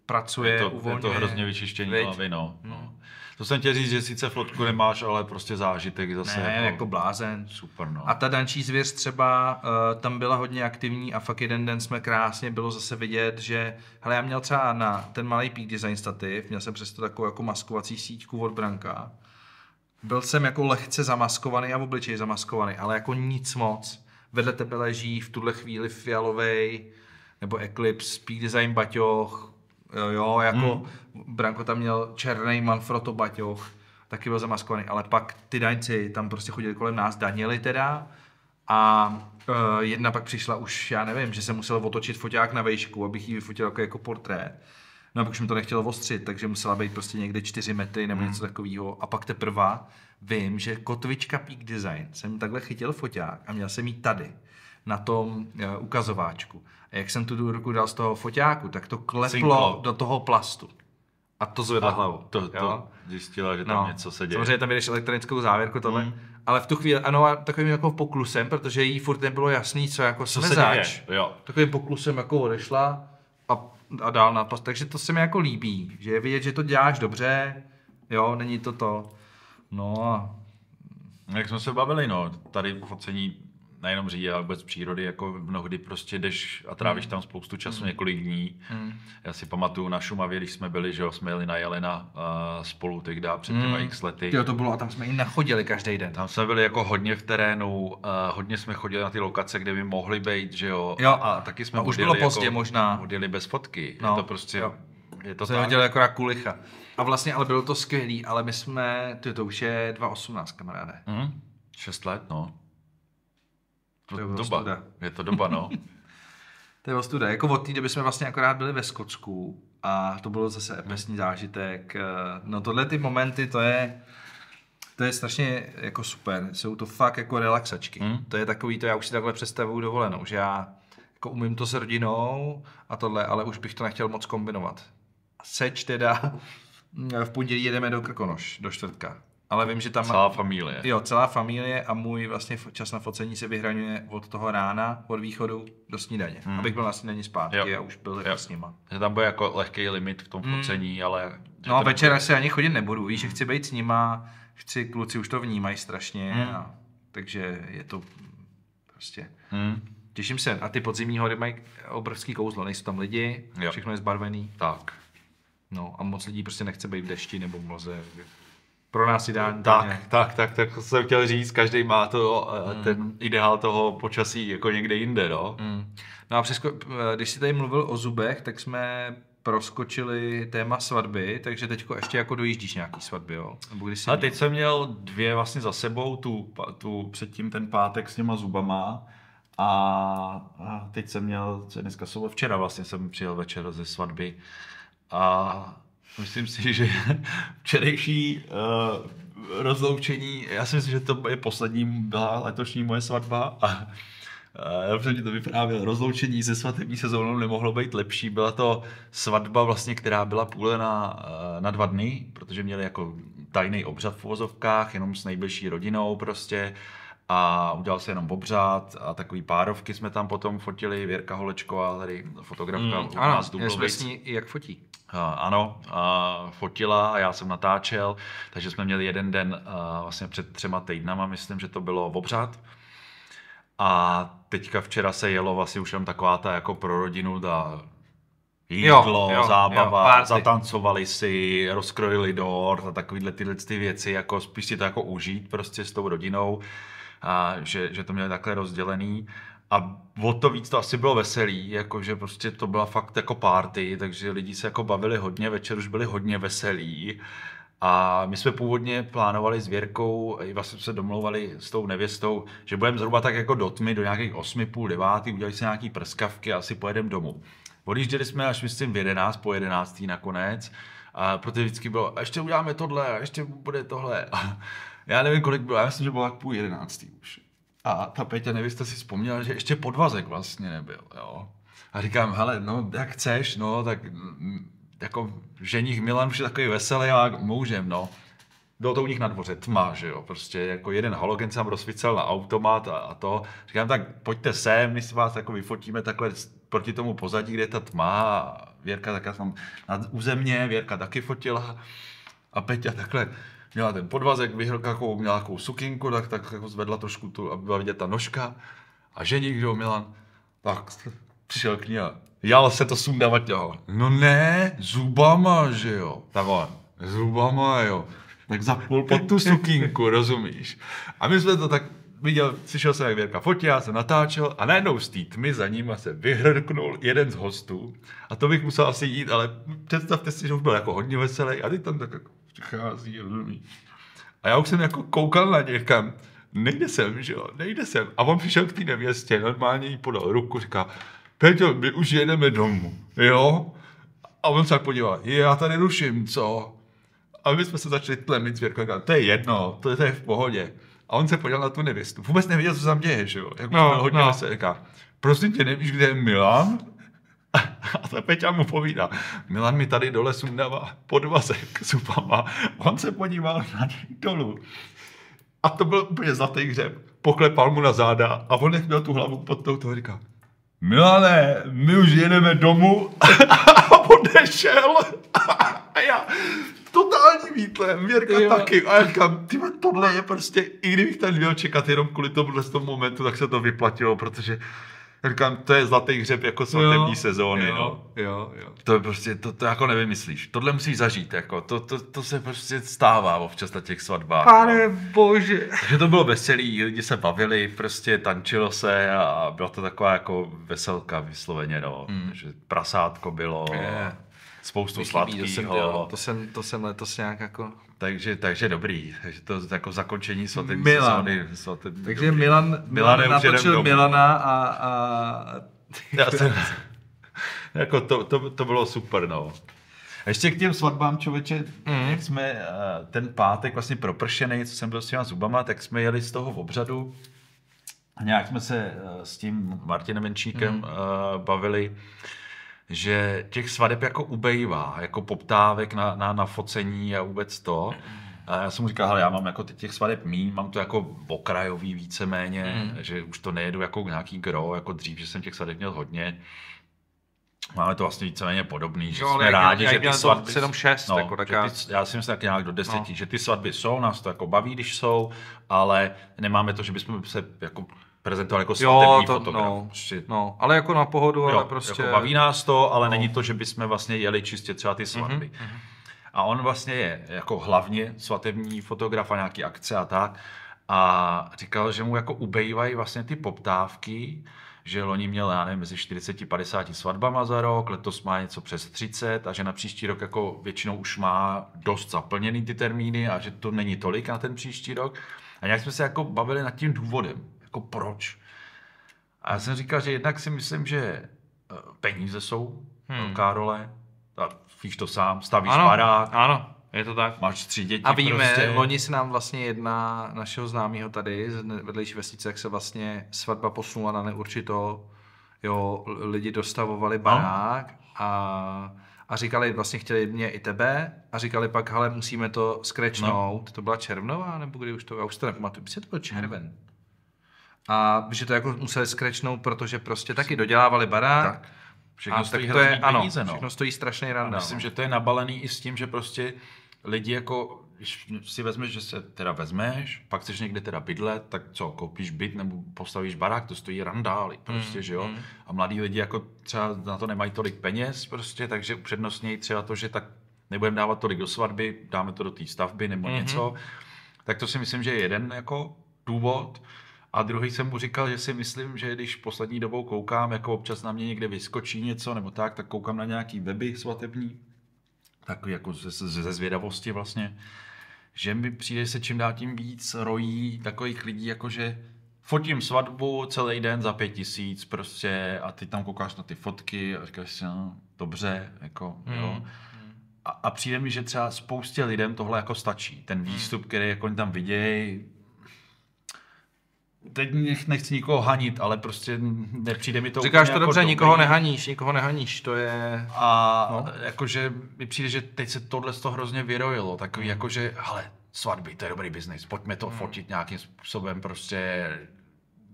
[SPEAKER 1] pracuje, je to, uvolňuje. Je to hrozně vyčištění hlavy, no.
[SPEAKER 2] Hmm. no. To jsem tě říct, že sice flotku nemáš, ale prostě zážitek zase. Ne, jako, jako blázen. Super, no.
[SPEAKER 1] A ta dančí zvěř třeba uh, tam byla hodně aktivní a fakt jeden den jsme krásně, bylo zase vidět, že hele, já měl třeba na ten malý Peak Design stativ, měl jsem přesto takovou jako maskovací síťku od branka. Byl jsem jako lehce zamaskovaný a v obličeji zamaskovaný, ale jako nic moc. Vedle tebe leží v tuhle chvíli fialovej nebo Eclipse, Peak Design baťoch, Jo, jako hmm. Branko tam měl černý Manfrotto Baťoch, taky byl zamaskovaný, ale pak ty daňci tam prostě chodili kolem nás, Danieli teda a uh, jedna pak přišla už, já nevím, že se musel otočit foťák na vejšku, abych ji vyfotil jako, jako portrét. No a pak už mi to nechtělo ostřit, takže musela být prostě někde 4 metry nebo hmm. něco takového. A pak teprve vím, že kotvička Peak Design jsem takhle chytil foťák a měl jsem jí tady na tom uh, ukazováčku jak jsem tu ruku dal z toho foťáku, tak to kleplo Cinklo. do toho plastu. A to zvedla hlavu. To, to zjistila, že tam no. něco se děje. Samozřejmě tam jdeš elektronickou závěrku, tohle. Mm. Ale v tu chvíli, ano, a takovým jako poklusem, protože jí furt nebylo jasný, co jako co se děje, jo. Takovým poklusem jako odešla a, a dál na plast. Takže to se mi jako líbí, že je vidět, že to děláš dobře, jo, není to to. No a...
[SPEAKER 2] Jak jsme se bavili, no, tady ocení nejenom Říje, ale vůbec přírody, jako mnohdy prostě jdeš a trávíš hmm. tam spoustu času, hmm. několik dní. Hmm. Já si pamatuju na Šumavě, když jsme byli, že jo, jsme jeli na Jelena uh, spolu tehdy před těma hmm. x lety. Jo, to bylo a tam jsme i nachodili každý den. Tam jsme byli jako hodně v terénu, uh, hodně jsme chodili na ty lokace, kde by mohli být, že jo. Jo, a, taky jsme a už bylo jako, možná. Odjeli bez fotky. No. Je to prostě jo. Je to se tak. jako
[SPEAKER 1] kulicha. A vlastně, ale bylo to skvělý, ale my jsme, ty to už je 2.18, kamaráde.
[SPEAKER 2] Mm. 6 let, no. To je doba. Studa. Je to doba, no.
[SPEAKER 1] to je ostuda. Jako od té doby jsme vlastně akorát byli ve Skotsku a to bylo zase epesní hmm. zážitek. Eh, no tohle ty momenty, to je, to je strašně jako super. Jsou to fakt jako relaxačky. Hmm. To je takový, to já už si takhle představuju dovolenou, že já jako umím to s rodinou a tohle, ale už bych to nechtěl moc kombinovat. Seč teda, v pondělí jedeme do Krkonoš, do čtvrtka ale vím, že tam... Celá familie. Jo, celá familie a můj vlastně čas na focení se vyhraňuje od toho rána, od východu do snídaně. Hmm. Abych byl na snídaní zpátky jo. a už byl jo. Jako s nima. Že tam bude jako lehký limit v tom mhm. focení, ale... No a večer bude... se ani chodit nebudu, víš, že chci být s nima, chci, kluci už to vnímají strašně, hmm. a, takže je to prostě... Hmm. Těším se. A ty podzimní hory mají obrovský kouzlo, nejsou tam lidi, jo. všechno je zbarvený. Tak. No a moc lidí prostě nechce být v dešti nebo v mlze pro nás ideální. Tak, ne.
[SPEAKER 2] tak, tak, tak to jsem chtěl říct, každý má to, eh, mm. ten ideál toho počasí jako někde jinde, no. Mm. No a přesko, eh, když jsi tady mluvil o zubech, tak jsme proskočili téma svatby, takže teďko ještě jako dojíždíš nějaký svatby, jo? Nebo když jsi... A teď jsem měl dvě vlastně za sebou, tu, tu předtím ten pátek s těma zubama a, a teď jsem měl, co dneska jsou, včera vlastně jsem přijel večer ze svatby a Myslím si, že včerejší uh, rozloučení, já si myslím, že to je poslední, byla letošní moje svatba a eh, já jsem ti to vyprávěl. Rozloučení se svatební sezónou nemohlo být lepší. Byla to svatba, vlastně, která byla půlena eh, na dva dny, protože měli jako tajný obřad v vozovkách, jenom s nejbližší rodinou prostě a udělal se jenom obřád a takový párovky jsme tam potom fotili, Věrka Holečková, tady fotografka mm, u ano, nás jsme s jak fotí. Uh, ano, uh, fotila a já jsem natáčel, takže jsme měli jeden den uh, vlastně před třema týdnama, myslím, že to bylo obřád. A teďka včera se jelo vlastně už jenom taková ta jako pro rodinu, ta jídlo, jo, jo, zábava, jo, zatancovali si, rozkrojili dort a takovýhle tyhle ty věci, jako spíš si to jako užít prostě s tou rodinou a že, že to měli takhle rozdělený. A o to víc to asi bylo veselý, jakože prostě to byla fakt jako party, takže lidi se jako bavili hodně, večer už byli hodně veselí. A my jsme původně plánovali s Věrkou, vlastně se domlouvali s tou nevěstou, že budeme zhruba tak jako do tmy, do nějakých 8, půl devátý, udělali si nějaký prskavky a asi pojedeme domů. Odjížděli jsme až myslím v 11, po 11. nakonec, a protože vždycky bylo, ještě uděláme tohle, ještě bude tohle já nevím, kolik bylo, já myslím, že bylo tak půl jedenáctý už. A ta Peťa, nevím, jste si vzpomněla, že ještě podvazek vlastně nebyl, jo. A říkám, hele, no, jak chceš, no, tak mm, jako ženich Milan už je takový veselý, a můžem, no. Bylo to u nich na dvoře tma, že jo, prostě jako jeden halogen se tam rozsvícel na automat a, a to. Říkám, tak pojďte sem, my si vás jako vyfotíme takhle proti tomu pozadí, kde je ta tma. Věrka taká tam na, územě, Věrka taky fotila. A Peťa takhle měla ten podvazek, vyhrkakou, měla nějakou sukinku, tak, tak jako zvedla trošku tu, aby byla vidět ta nožka. A že někdo Milan, tak přišel k ní a jal se to sundávat, jo. No ne, zubama, že jo. Tak on, zubama, jo. Tak zapnul pod tu sukinku, rozumíš? A my jsme to tak viděl, slyšel jsem, jak Věrka fotí, já jsem natáčel a najednou z té tmy za ním se vyhrknul jeden z hostů. A to bych musel asi jít, ale představte si, že už byl jako hodně veselý a teď tam tak jako přichází rozumíš. A já už jsem jako koukal na někam, nejde sem, že jo, nejde sem. A on přišel k té nevěstě, normálně jí podal ruku, říká, Peťo, my už jedeme domů, jo? A on se podíval, je, já tady ruším, co? A my jsme se začali tlemit zvěrku, říkal, to je jedno, to je, to je v pohodě. A on se podíval na tu nevěstu. Vůbec nevěděl, co se tam děje, že jo? Jak no, hodně no. se říká, prosím tě, nevíš, kde je Milan? A ta Peťa mu povídá, Milan mi tady dole sundává podvazek s upama. On se podíval na něj dolů. A to byl úplně zlatý hřeb. Poklepal mu na záda a on měl tu hlavu pod tou toho říká, Milane, my už jedeme domů. a odešel. a já, totální výtlem, Věrka Tyjo. taky. A já říkám, tyhle, tohle je prostě, i kdybych tady měl čekat jenom kvůli z tomu momentu, tak se to vyplatilo, protože Říkám, to je zlatý hřeb jako svatební jo, sezóny. Jo, no. jo, jo. To je prostě, to, to jako nevymyslíš. Tohle musíš zažít, jako. To, to, to se prostě stává občas na těch svatbách. No. Pane
[SPEAKER 1] no. bože.
[SPEAKER 2] Takže to bylo veselý, lidi se bavili, prostě tančilo se a byla to taková jako veselka vysloveně, no. Hmm. Takže prasátko bylo. Je. Spoustu sladkého. To jsem, to jsem letos nějak jako takže, takže dobrý, takže to jako zakončení svatým Milan. sezóny. Svatební, takže dobrý. Milan, Milan natočil domů. Milana
[SPEAKER 1] a... a...
[SPEAKER 2] Já jsem, jako to, to, to bylo super, no. A ještě k těm svatbám, člověče, mm. jak jsme eh, ten pátek vlastně propršený, co jsem byl s těma zubama, tak jsme jeli z toho v obřadu. A nějak jsme se eh, s tím Martinem Menčíkem mm. Eh, bavili že těch svadeb jako ubejvá, jako poptávek na, na, na focení a vůbec to. A já jsem mu říkal, hele, já mám jako těch svadeb mín, mám to jako okrajový víceméně, mm. že už to nejedu jako nějaký gro, jako dřív, že jsem těch svadeb měl hodně. Máme to vlastně víceméně podobný, že jo, jsme jak, rádi, jak, že ty svatby... 7, 6, no, jako taká... ty, já si myslím tak nějak do no. deseti, no. že ty svatby jsou, nás to jako baví, když jsou, ale nemáme to, že bychom se jako prezentoval jako svatební jo, to, fotograf. No, prostě- no, ale jako na pohodu, jo, ale jako prostě... Jako baví nás to, ale no. není to, že bychom vlastně jeli čistě třeba ty mhm, svatby. mm-hmm. A on vlastně je jako hlavně svatební fotograf a nějaký akce a tak. A říkal, že mu jako ubejvají vlastně ty poptávky, že loni měl, já nevím, mezi 40 a 50 svatbama za rok, letos má něco přes 30 a že na příští rok jako většinou už má dost zaplněný ty termíny a že to není tolik na ten příští rok. A nějak jsme se jako bavili nad tím důvodem, jako proč. A já jsem říkal, že jednak si myslím, že eh, peníze jsou hmm. velká eh, role. A víš to sám, stavíš ano, barák. Ano, je to tak. Máš tři děti A víme, prostě. loni se nám vlastně jedna
[SPEAKER 1] našeho známého tady z vedlejší vesnice, jak se vlastně svatba posunula na neurčito. Jo, lidi dostavovali no. barák a, a říkali, vlastně chtěli mě i tebe a říkali pak, hele, musíme to skrečnout. No. To byla červnová, nebo kdy už to, já už to nepamatuju, to byl červen. Hmm a že to jako museli skrečnout, protože prostě taky dodělávali barák. Tak.
[SPEAKER 2] Všechno a stojí tak to je, ano, peníze, no. všechno stojí strašný randál. myslím, no. že to je nabalený i s tím, že prostě lidi jako, když si vezmeš, že se teda vezmeš, pak chceš někde teda bydlet, tak co, koupíš byt nebo postavíš barák, to stojí randály prostě, mm, že jo. Mm. A mladí lidi jako třeba na to nemají tolik peněz prostě, takže upřednostnějí třeba to, že tak nebudeme dávat tolik do svatby, dáme to do té stavby nebo mm-hmm. něco. Tak to si myslím, že je jeden jako důvod. Mm. A druhý jsem mu říkal, že si myslím, že když poslední dobou koukám, jako občas na mě někde vyskočí něco nebo tak, tak koukám na nějaký weby svatební, tak jako ze, ze zvědavosti vlastně, že mi přijde, že se čím dál tím víc rojí takových lidí, jakože fotím svatbu celý den za pět tisíc prostě a ty tam koukáš na ty fotky a říkáš si, no, dobře, jako, mm. jo. Hmm. Hmm. A, a přijde mi, že třeba spoustě lidem tohle jako stačí. Ten výstup, který jako oni tam vidějí, teď nechci nikoho hanit, ale prostě nepřijde mi to Říkáš to jako dobře, jako nikoho dobrý.
[SPEAKER 1] nehaníš, nikoho nehaníš, to je...
[SPEAKER 2] A no. jakože mi přijde, že teď se tohle toho hrozně vyrojilo, takový mm. jakože, hele, svatby, to je dobrý biznis, pojďme to mm. fotit nějakým způsobem, prostě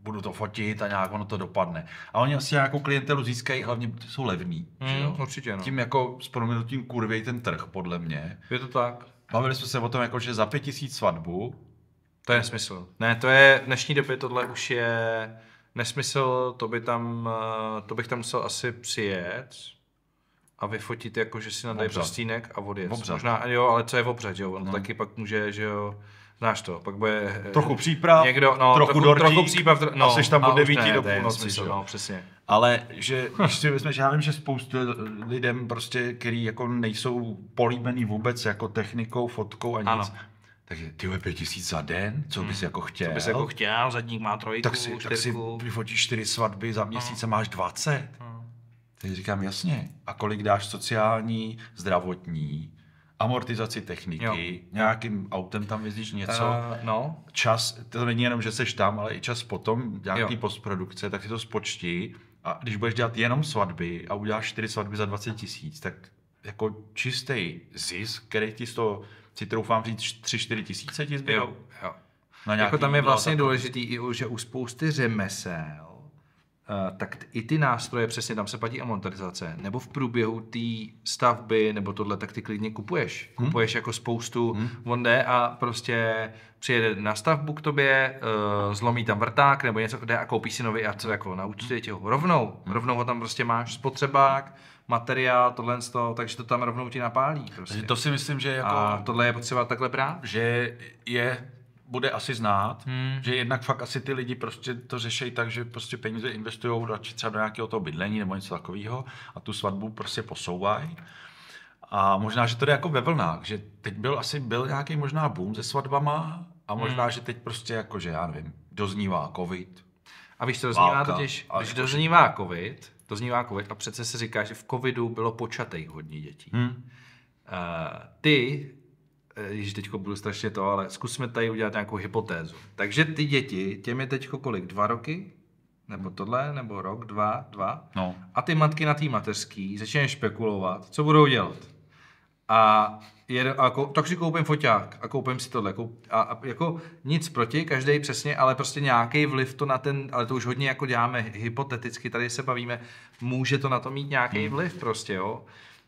[SPEAKER 2] budu to fotit a nějak ono to dopadne. A oni asi nějakou klientelu získají, hlavně jsou levní. Mm, že hmm, jo? Určitě, no. Tím jako s proměnutím kurvěj ten trh, podle mě. Je to tak. Bavili jsme se o tom, jako, že za pět tisíc svatbu to je nesmysl.
[SPEAKER 1] Ne, to je, v dnešní době tohle už je nesmysl, to, by tam, eh, to bych tam musel asi přijet a vyfotit, jako že si nadají prstínek a odjet. Obřad. Možná, jo, ale co je obřad, jo, on no. taky pak může, že jo, Znáš to, pak bude... Eh, trochu příprav, někdo, no, trochu, trochu dortík, trochu příprav, tro, no, a jsi tam od 9 do půlnoci. no, přesně.
[SPEAKER 2] Ale že, když si vezmeš, já vím, že spoustu lidem prostě, který jako nejsou políbený vůbec jako technikou, fotkou a nic, ano. Takže ty pět tisíc za den, co bys hmm. jako chtěl? Co bys jako
[SPEAKER 1] chtěl, zadník má trojku, tak si, Tak si
[SPEAKER 2] vyfotíš čtyři svatby, za měsíce hmm. máš dvacet. Hmm. Takže říkám, jasně. A kolik dáš sociální, zdravotní, amortizaci techniky, jo. nějakým autem tam vyzdíš něco, uh, no. čas, to není jenom, že seš tam, ale i čas potom, nějaký jo. postprodukce, tak si to spočti. a když budeš dělat jenom svatby a uděláš čtyři svatby za 20 tisíc, tak jako čistý zisk, který ti z toho si troufám říct 3-4 tisíce ti zbydou. Jo, jo. Na jako tam je vlastně důležitý,
[SPEAKER 1] i, že u spousty řemesel, uh, tak t- i ty nástroje, přesně tam se platí amortizace. nebo v průběhu té stavby, nebo tohle, tak ty klidně kupuješ. Hm? Kupuješ hmm. jako spoustu hmm. vonde a prostě přijede na stavbu k tobě, uh, zlomí tam vrták nebo něco, jde a koupí si nový a co jako na účtu, hmm. ho rovnou, hm? rovnou ho tam prostě máš spotřebák, materiál, tohle z toho, takže to tam rovnou ti
[SPEAKER 2] napálí. Prostě. to si myslím, že jako... A tohle je potřeba takhle brát. Že je bude asi znát, hmm. že jednak fakt asi ty lidi prostě to řeší tak, že prostě peníze investují radši třeba do nějakého toho bydlení nebo něco takového a tu svatbu prostě posouvají. A možná, že to jde jako ve vlnách, že teď byl asi byl nějaký možná boom se svatbama a možná, hmm. že teď prostě jako, že já nevím, doznívá covid. A víš, co doznívá totiž, jako, když doznívá
[SPEAKER 1] covid, to znívá jako covid a přece se říká, že v covidu bylo počatej hodně dětí. Hmm. Uh, ty, eh, když teď budu strašně to, ale zkusme tady udělat nějakou hypotézu. Takže ty děti, těm je teď kolik? Dva roky? Nebo tohle? Nebo rok? Dva? Dva? No. A ty matky na té mateřský začínají špekulovat, co budou dělat a, jed, a kou, tak si koupím foťák a koupím si tohle. Koup, a, a, jako nic proti, každý přesně, ale prostě nějaký vliv to na ten, ale to už hodně jako děláme hypoteticky, tady se bavíme, může to na to mít nějaký hmm. vliv prostě, jo.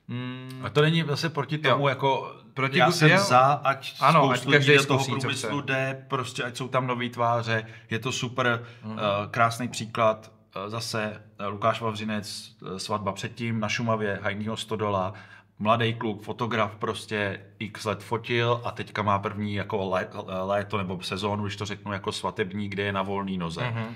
[SPEAKER 1] Hmm. A to není zase
[SPEAKER 2] proti tomu, jo. jako proti já jsem jo. za, ať ano, ať každý do toho průmyslu jde, prostě ať jsou tam nové tváře, je to super, hmm. uh, krásný příklad, eh, zase eh, Lukáš Vavřinec, svatba předtím na Šumavě, hajního stodola mladý kluk, fotograf, prostě x let fotil a teďka má první jako léto nebo sezónu, když to řeknu, jako svatební, kde je na volný noze. Mm-hmm.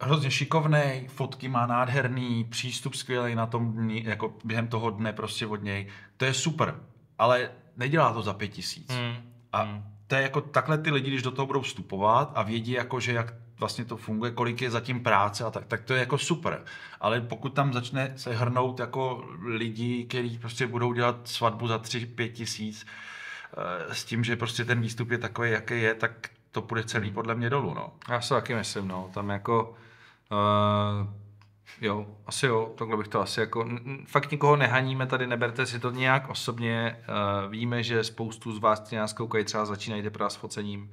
[SPEAKER 2] Hrozně šikovný, fotky má nádherný, přístup skvělý na tom dní, jako během toho dne prostě od něj. To je super, ale nedělá to za pět tisíc. Mm. A mhm. to je jako takhle ty lidi, když do toho budou vstupovat a vědí jako, že jak vlastně to funguje, kolik je zatím práce a tak, tak to je jako super. Ale pokud tam začne se hrnout jako lidi, kteří prostě budou dělat svatbu za 3-5 tisíc, eh, s tím, že prostě ten výstup je takový, jaký je, tak to půjde celý podle mě dolů, no. Já se taky myslím, no, tam jako uh,
[SPEAKER 1] jo, asi jo, takhle bych to asi jako, fakt nikoho nehaníme tady, neberte si to nějak osobně, uh, víme, že spoustu z vás koukají, třeba začínají teprve s focením,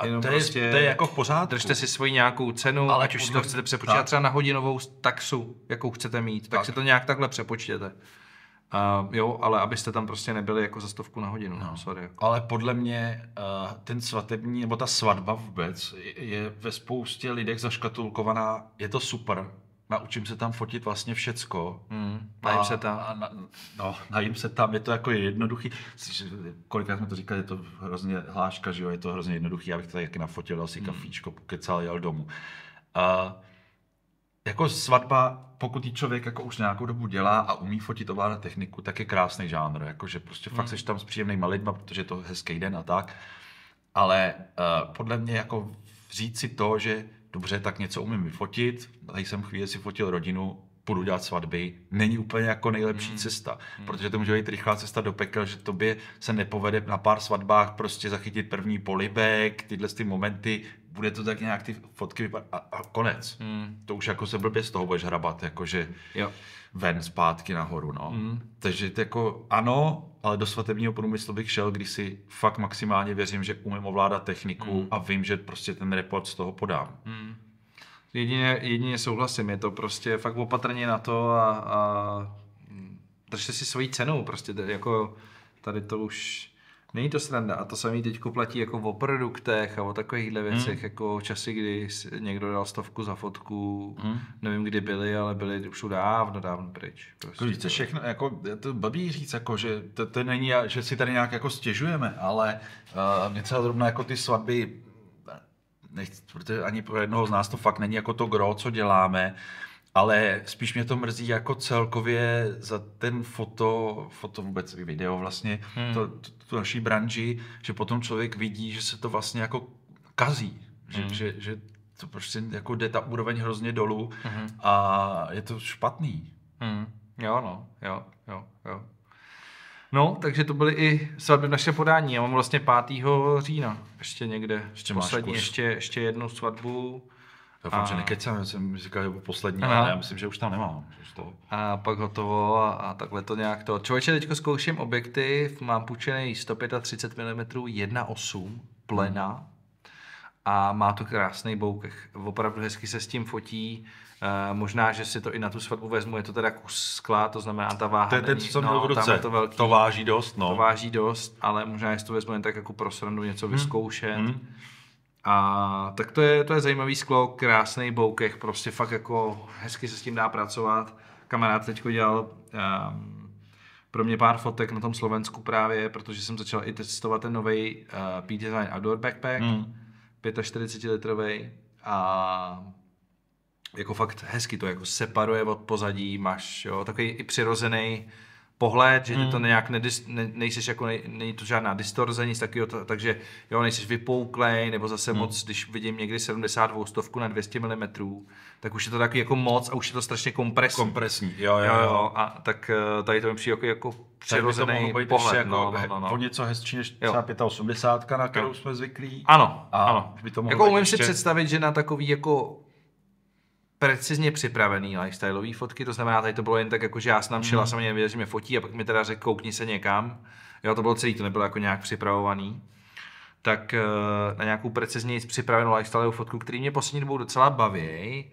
[SPEAKER 1] a jenom to, je, prostě... to je jako v pořádku. Držte si svoji nějakou cenu, ale ať už si to chcete přepočítat tak. třeba na hodinovou taxu, jakou chcete mít, tak, tak si to nějak takhle přepočtěte. Uh, jo, ale
[SPEAKER 2] abyste tam prostě nebyli jako za stovku na hodinu, no. sorry. Jako. Ale podle mě uh, ten svatební, nebo ta svatba vůbec je, je ve spoustě lidech zaškatulkovaná, je to super, naučím se tam fotit vlastně všecko. Mm, najím a, se tam. A na, no, najím se tam, je to jako jednoduchý. Kolikrát jsme to říkali, je to hrozně hláška, že jo, je to hrozně jednoduchý, Já bych to tady nafotil, dal si hmm. kafíčko, pokecal, jel domů. A, jako svatba, pokud ji člověk jako už nějakou dobu dělá a umí fotit, ovládat techniku, tak je krásný žánr. Jakože prostě mm. fakt hmm. seš tam s příjemnýma lidma, protože je to hezký den a tak. Ale uh, podle mě jako říct si to, že dobře, tak něco umím vyfotit. Tady jsem chvíli si fotil rodinu, půjdu dělat svatby, není úplně jako nejlepší hmm. cesta, Hmm. protože to může být rychlá cesta do pekel, že tobě se nepovede na pár svatbách prostě zachytit první polibek, tyhle ty momenty, bude to tak nějak ty fotky vypadat a, a konec. Hmm. To už jako se blbě z toho budeš hrabat, jakože jo. ven zpátky nahoru, no. Hmm. Takže to jako ano, ale do svatebního průmyslu bych šel, když si fakt maximálně věřím, že umím ovládat techniku hmm. a vím, že prostě ten report z toho podám. Hmm. Jedině, jedině souhlasím, je to
[SPEAKER 1] prostě fakt opatrně na to a, a mm, držte si svoji cenu, prostě jako tady to už není to sranda a to samý teď platí jako o produktech a o takovýchhle hmm. věcech, hmm. jako časy, kdy někdo dal stovku za fotku, hmm. nevím kdy
[SPEAKER 2] byly, ale byly už dávno, dávno pryč. Prostě více všechno, jako to babí. říct, jako, že to, to není, že si tady nějak jako stěžujeme, ale uh, mě třeba zrovna jako ty svatby nechci, protože ani pro jednoho z nás to fakt není jako to gro, co děláme, ale spíš mě to mrzí jako celkově za ten foto, foto vůbec i video vlastně, hmm. to, to, tu naší branži, že potom člověk vidí, že se to vlastně jako kazí, že, hmm. že, že to prostě jako jde ta úroveň hrozně dolů hmm. a je to špatný. Hmm. Jo no, jo, jo, jo.
[SPEAKER 1] No, takže to byly i svatby v našem podání. Já mám vlastně 5. října ještě někde.
[SPEAKER 2] Ještě Poslední, ještě, ještě jednu svatbu.
[SPEAKER 1] Doufám, a... že nekecám,
[SPEAKER 2] já jsem říkal, že poslední, Aha. ale já myslím, že už tam nemám. Už to...
[SPEAKER 1] A pak hotovo a, a takhle to nějak to. Člověče, teď zkouším objektiv, mám půjčený 135 mm 1.8 plena. Hmm a má to krásný boukech. Opravdu hezky se s tím fotí. Uh, možná, že si to i na tu svatbu vezmu, je to teda kus skla, to znamená ta váha. Ten, není, ten, co no, v ruce, to, velký, to váží dost, no. To váží dost, ale možná, jestli to vezmu jen tak jako pro srandu něco hmm. vyzkoušet. Hmm. A tak to je, to je zajímavý sklo, krásný boukech, prostě fakt jako hezky se s tím dá pracovat. Kamarád teď dělal um, pro mě pár fotek na tom Slovensku právě, protože jsem začal i testovat ten nový uh, eh, P-Design Outdoor Backpack. Hmm 45 litrový a jako fakt hezky to jako separuje od pozadí, máš jo, takový i přirozený pohled, že mm. to hmm. nějak nedis, ne, nejseš jako, ne, není to žádná distorze, nic takového, to, takže jo, nejseš vypouklej, nebo zase mm. moc, když vidím někdy 72 stovku na 200 mm, tak už je to takový jako moc a
[SPEAKER 2] už je to strašně kompresní. Kompresní, jo, jo. jo, jo. A tak eh,
[SPEAKER 1] tady to mi přijde jako, jako přirozený být pohled. Jako, no, no, no, no. O
[SPEAKER 2] něco hezčí než třeba 85, na kterou jo. jsme zvyklí. Ano,
[SPEAKER 1] a ano. By to mohlo jako umím ještě... si představit,
[SPEAKER 2] že na takový jako
[SPEAKER 1] precizně připravený lifestyleové fotky, to znamená, tady to bylo jen tak, jako že já jsem tam šel a hmm. jsem nevěděl, že mě fotí a pak mi teda řekl, koukni se někam. Jo, to bylo celý, to nebylo jako nějak připravovaný. Tak eh, na nějakou precizně připravenou lifestyleovou fotku, který mě poslední dobou docela baví.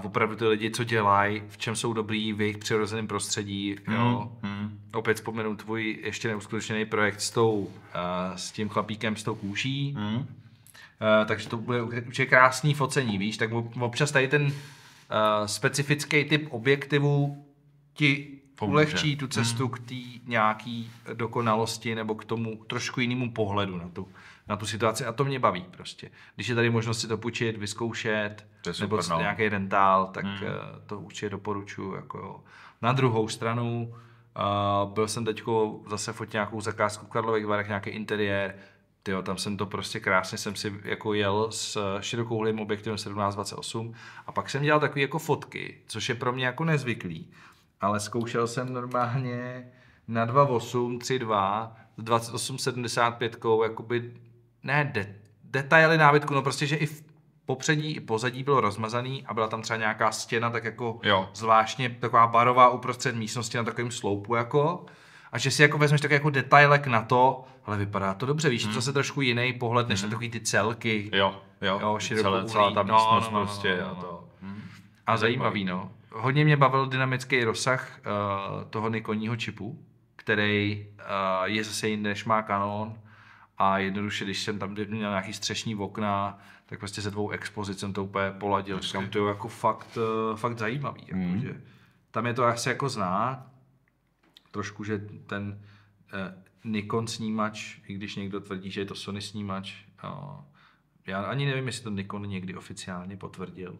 [SPEAKER 1] Uh, opravdu ty lidi, co dělají, v čem jsou dobrý, v jejich přirozeném prostředí. Mm, jo. Mm. Opět vzpomenu tvůj ještě neuskutečněný projekt s, tou, uh, s tím chlapíkem, s tou kůží. Mm Eh, takže to bude určitě krásný focení, víš, tak občas tady ten eh, specifický typ objektivů ti Pomůže. ulehčí tu hmm. cestu hmm. k té nějaký dokonalosti nebo k tomu trošku jinému pohledu na tu, na tu situaci. A to mě baví prostě. Když je tady možnost si to půjčit, vyzkoušet, to super, nebo no. nějaký rentál, tak hmm. Eh, to určitě doporučuji. Jako Na druhou stranu, Uh, byl jsem teď zase fotit nějakou zakázku v Karlových varech, nějaký interiér, tyjo, tam jsem to prostě krásně jsem si jako jel s eh, širokouhlým objektivem 1728 a pak jsem dělal takové jako fotky, což je pro mě jako nezvyklý, ale zkoušel jsem normálně na 2.8, 3.2, 28.75, jakoby, ne, de, detaily nábytku, no prostě, že i v popředí i pozadí bylo rozmazaný a byla tam třeba nějaká stěna, tak jako jo. zvláštně taková barová uprostřed místnosti na takovém sloupu jako a že si jako vezmeš tak jako detailek na to, ale vypadá to dobře, víš, hmm. to se trošku jiný pohled, než hmm. na takový ty celky. Jo,
[SPEAKER 2] jo, jo širokou celá ta no, místnost no, no, no, prostě no, no, no. a to. Hmm. A zajímavý, no. Hodně
[SPEAKER 1] mě bavil dynamický rozsah uh, toho Nikoního čipu, který uh, je zase jiný, než má kanon a jednoduše, když jsem tam měl nějaký střešní okna, tak prostě se dvou expozic jsem to úplně poladil. Říkám, to je jako fakt, uh, fakt zajímavý. Jako, mm. že. Tam je to asi jako zná, trošku, že ten Nikon snímač, i když někdo tvrdí, že je to Sony snímač. Já ani nevím, jestli to Nikon někdy oficiálně potvrdil.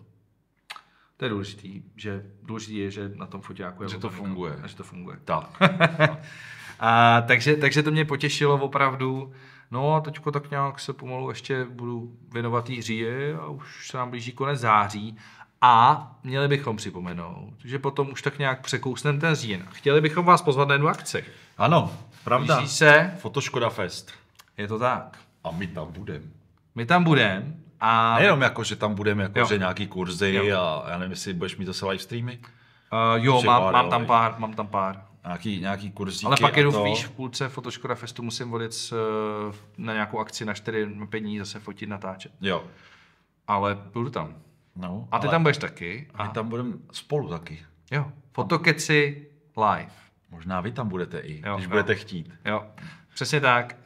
[SPEAKER 1] To je důležitý, že důležitý je, že na tom fotáku je že to funguje. A že to funguje. Tak. a, takže, takže to mě potěšilo opravdu. No a teďko tak nějak se pomalu ještě budu věnovat říje a už se nám blíží konec září. A měli bychom připomenout, že potom už tak nějak překousneme ten říjen. Chtěli bychom vás pozvat na jednu akci.
[SPEAKER 2] Ano, Pravda. Vyží se. Fotoškoda Fest. Je to tak. A my tam budeme.
[SPEAKER 1] My tam budeme.
[SPEAKER 2] A... Nejenom jako, že tam budeme jako, jo. že nějaký kurzy jo. a já nevím, jestli budeš mít zase live streamy. Uh, jo, mám, pár, mám, tam pár, mám tam pár. Nějaký, nějaký kurzíky Ale pak jenom to... víš, v
[SPEAKER 1] půlce Fotoškoda Festu musím volit s, eh, na nějakou akci na 4 pení zase
[SPEAKER 2] fotit, natáčet. Jo. Ale budu tam. No, a ty tam budeš taky. A my tam budeme spolu taky. Jo. Fotokeci live. Možná vy tam budete i, jo, když jo. budete chtít.
[SPEAKER 1] Jo, přesně tak.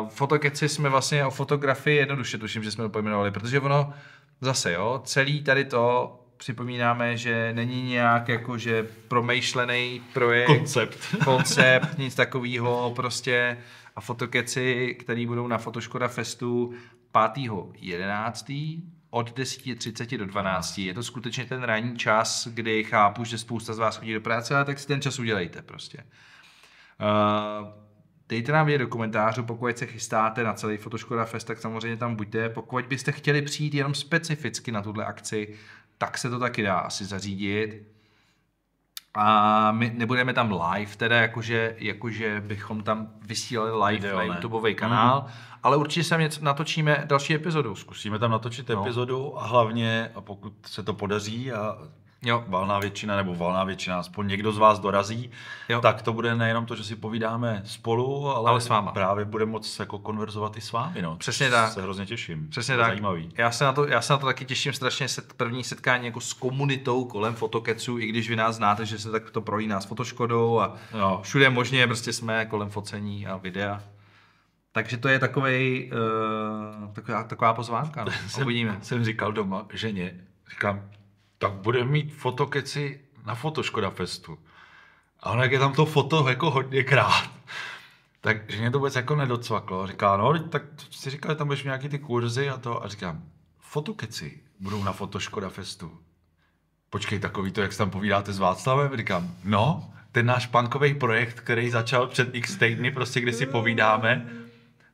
[SPEAKER 1] Uh, fotokeci jsme vlastně o fotografii jednoduše tuším, že jsme to pojmenovali, protože ono zase, jo, celý tady to připomínáme, že není nějak jakože promýšlený projekt. Koncept. koncept, nic takového prostě. A fotokeci, který budou na Fotoškoda Festu 5. 11 od 10.30 do 12. Je to skutečně ten ranní čas, kdy chápu, že spousta z vás chodí do práce, ale tak si ten čas udělejte prostě. Uh, dejte nám vědět do komentářů, pokud se chystáte na celý Fotoškoda Fest, tak samozřejmě tam buďte. Pokud byste chtěli přijít jenom specificky na tuhle akci, tak se to taky dá asi zařídit. A my nebudeme tam live, teda jakože, jakože bychom tam vysílali live Video, na YouTubeový mhm. kanál, mm ale určitě se něco, natočíme další
[SPEAKER 2] epizodu. Zkusíme tam natočit no. epizodu a hlavně, a pokud se to podaří a Jo. Valná většina, nebo valná většina, aspoň někdo z vás dorazí, jo. tak to bude nejenom to, že si povídáme spolu, ale, ale s váma. právě bude moc jako konverzovat i s vámi. No. Přesně tak. Se hrozně těším.
[SPEAKER 1] Přesně tak. Zajímavý. Já se, na to, já se na to taky těším strašně set, první setkání jako s komunitou kolem fotokeců, i když vy nás znáte, že se tak to prolíná s fotoškodou a jo. všude možně prostě jsme kolem focení a videa. Takže to je takovej, uh, taková, taková
[SPEAKER 2] pozvánka. No. Jsem, Uvidíme. Jsem říkal doma ženě, říkám, tak budeme mít fotokeci na Fotoškoda Festu. A ona, jak je tam to foto jako hodněkrát, tak ženě to vůbec jako nedocvaklo. Říká, no, tak si říkal, že tam budeš nějaký ty kurzy a to. A říkám, fotokeci budou na Fotoškoda Festu. Počkej, takový to, jak se tam povídáte s Václavem? Říkám, no, ten náš punkový projekt, který začal před x týdny, prostě kde si povídáme,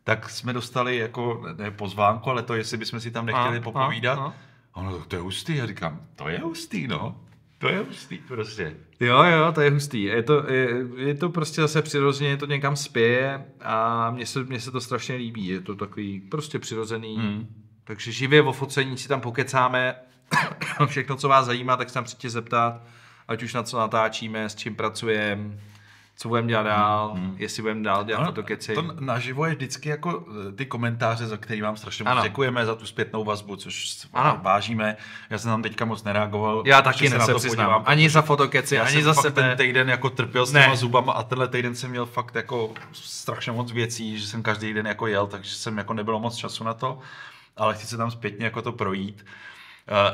[SPEAKER 2] tak jsme dostali jako, ne pozvánku, ale to, jestli bychom si tam nechtěli a, popovídat. A, a. ono, to je hustý. Já říkám, to je hustý, no. To je hustý prostě.
[SPEAKER 1] Jo, jo, to je hustý. Je to, je, je to prostě zase přirozeně, to někam spěje a mně se, mně se to strašně líbí. Je to takový prostě přirozený. Hmm. Takže živě o focení si tam pokecáme. Všechno, co vás zajímá, tak se tam přijďte zeptat, ať už na co natáčíme, s čím pracujeme, co budeme dělat hmm, dál, hmm.
[SPEAKER 2] jestli budeme dál dělat ano, keci. To naživo je vždycky jako eh, ty komentáře, za který vám strašně moc děkujeme, za tu zpětnou vazbu, což ano. vážíme. Já jsem tam teďka moc nereagoval. Já taky ne, se přiznám. Ani za fotokeci, ani za sebe. ten týden jako trpěl s těma zubama a tenhle týden jsem měl fakt jako strašně moc věcí, že jsem každý den jako jel, takže jsem jako nebylo moc času na to, ale chci se tam zpětně jako to projít.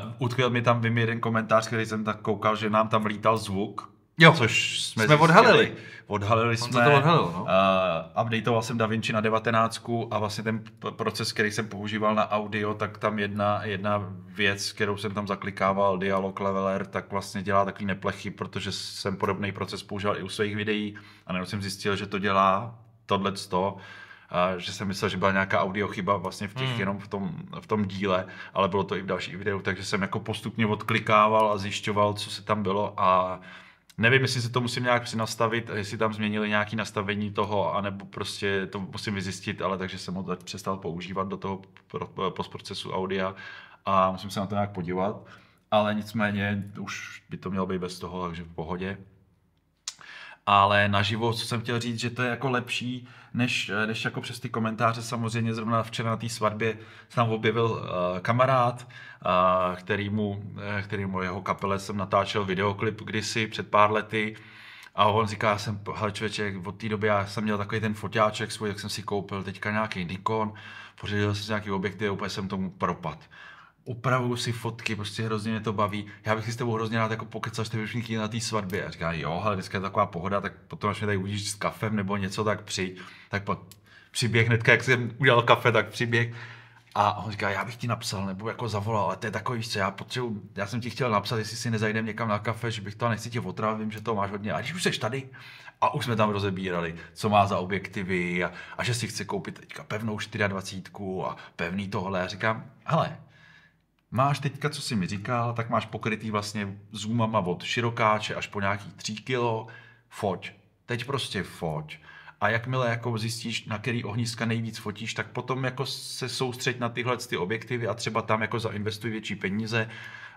[SPEAKER 2] Uh, utkvěl mi tam vím jeden komentář, který jsem tak koukal, že nám tam lítal zvuk, Jo, což jsme, jsme odhalili. Odhalili On jsme. to odhalil, no. uh, updateoval jsem DaVinci na 19 a vlastně ten proces, který jsem používal na audio, tak tam jedna, jedna věc, kterou jsem tam zaklikával, dialog leveler, tak vlastně dělá takový neplechy, protože jsem podobný proces používal i u svých videí a nebo jsem zjistil, že to dělá tohle a eh, že jsem myslel, že byla nějaká audio chyba vlastně v těch, hmm. jenom v tom, v tom díle, ale bylo to i v dalších videu, takže jsem jako postupně odklikával a zjišťoval, co se tam bylo a Nevím, jestli se to musím nějak přinastavit, jestli tam změnili nějaké nastavení toho, anebo prostě to musím vyzjistit, ale takže jsem ho přestal používat do toho postprocesu audia a musím se na to nějak podívat. Ale nicméně už by to mělo být bez toho, takže v pohodě ale naživo, co jsem chtěl říct, že to je jako lepší, než, eh, než jako přes ty komentáře samozřejmě zrovna včera na té svatbě se tam objevil uh, kamarád, uh, mu, uh, mu jeho kapele jsem natáčel videoklip kdysi před pár lety a on říká, já jsem, hele člověče, od té doby já jsem měl takový ten fotáček svůj, jak jsem si koupil teďka nějaký Nikon, pořídil jsem si nějaký objektiv, úplně jsem tomu propad upravuju si fotky, prostě hrozně mě to baví. Já bych si s tebou hrozně rád jako pokecal, že všichni na té svatbě. A říká, jo, ale dneska je taková pohoda, tak potom, až mě tady uvidíš s kafem nebo něco, tak přijď. Tak po, přiběh hnedka, jak jsem udělal kafe, tak přiběh. A on říká, já bych ti napsal, nebo jako zavolal, ale to je takový, co já potřebuji, já jsem ti chtěl napsat, jestli si nezajdeme někam na kafe, že bych to nechci tě otrávit, vím, že to máš hodně. A když už jsi tady, a už jsme tam rozebírali, co má za objektivy a, a že si chce koupit teďka pevnou 24 a pevný tohle. A říkám, hele, máš teďka, co jsi mi říkal, tak máš pokrytý vlastně zoomama od širokáče až po nějaký 3 kilo, foť. Teď prostě foť. A jakmile jako zjistíš, na který ohniska nejvíc fotíš, tak potom jako se soustřeď na tyhle ty objektivy a třeba tam jako zainvestuj větší peníze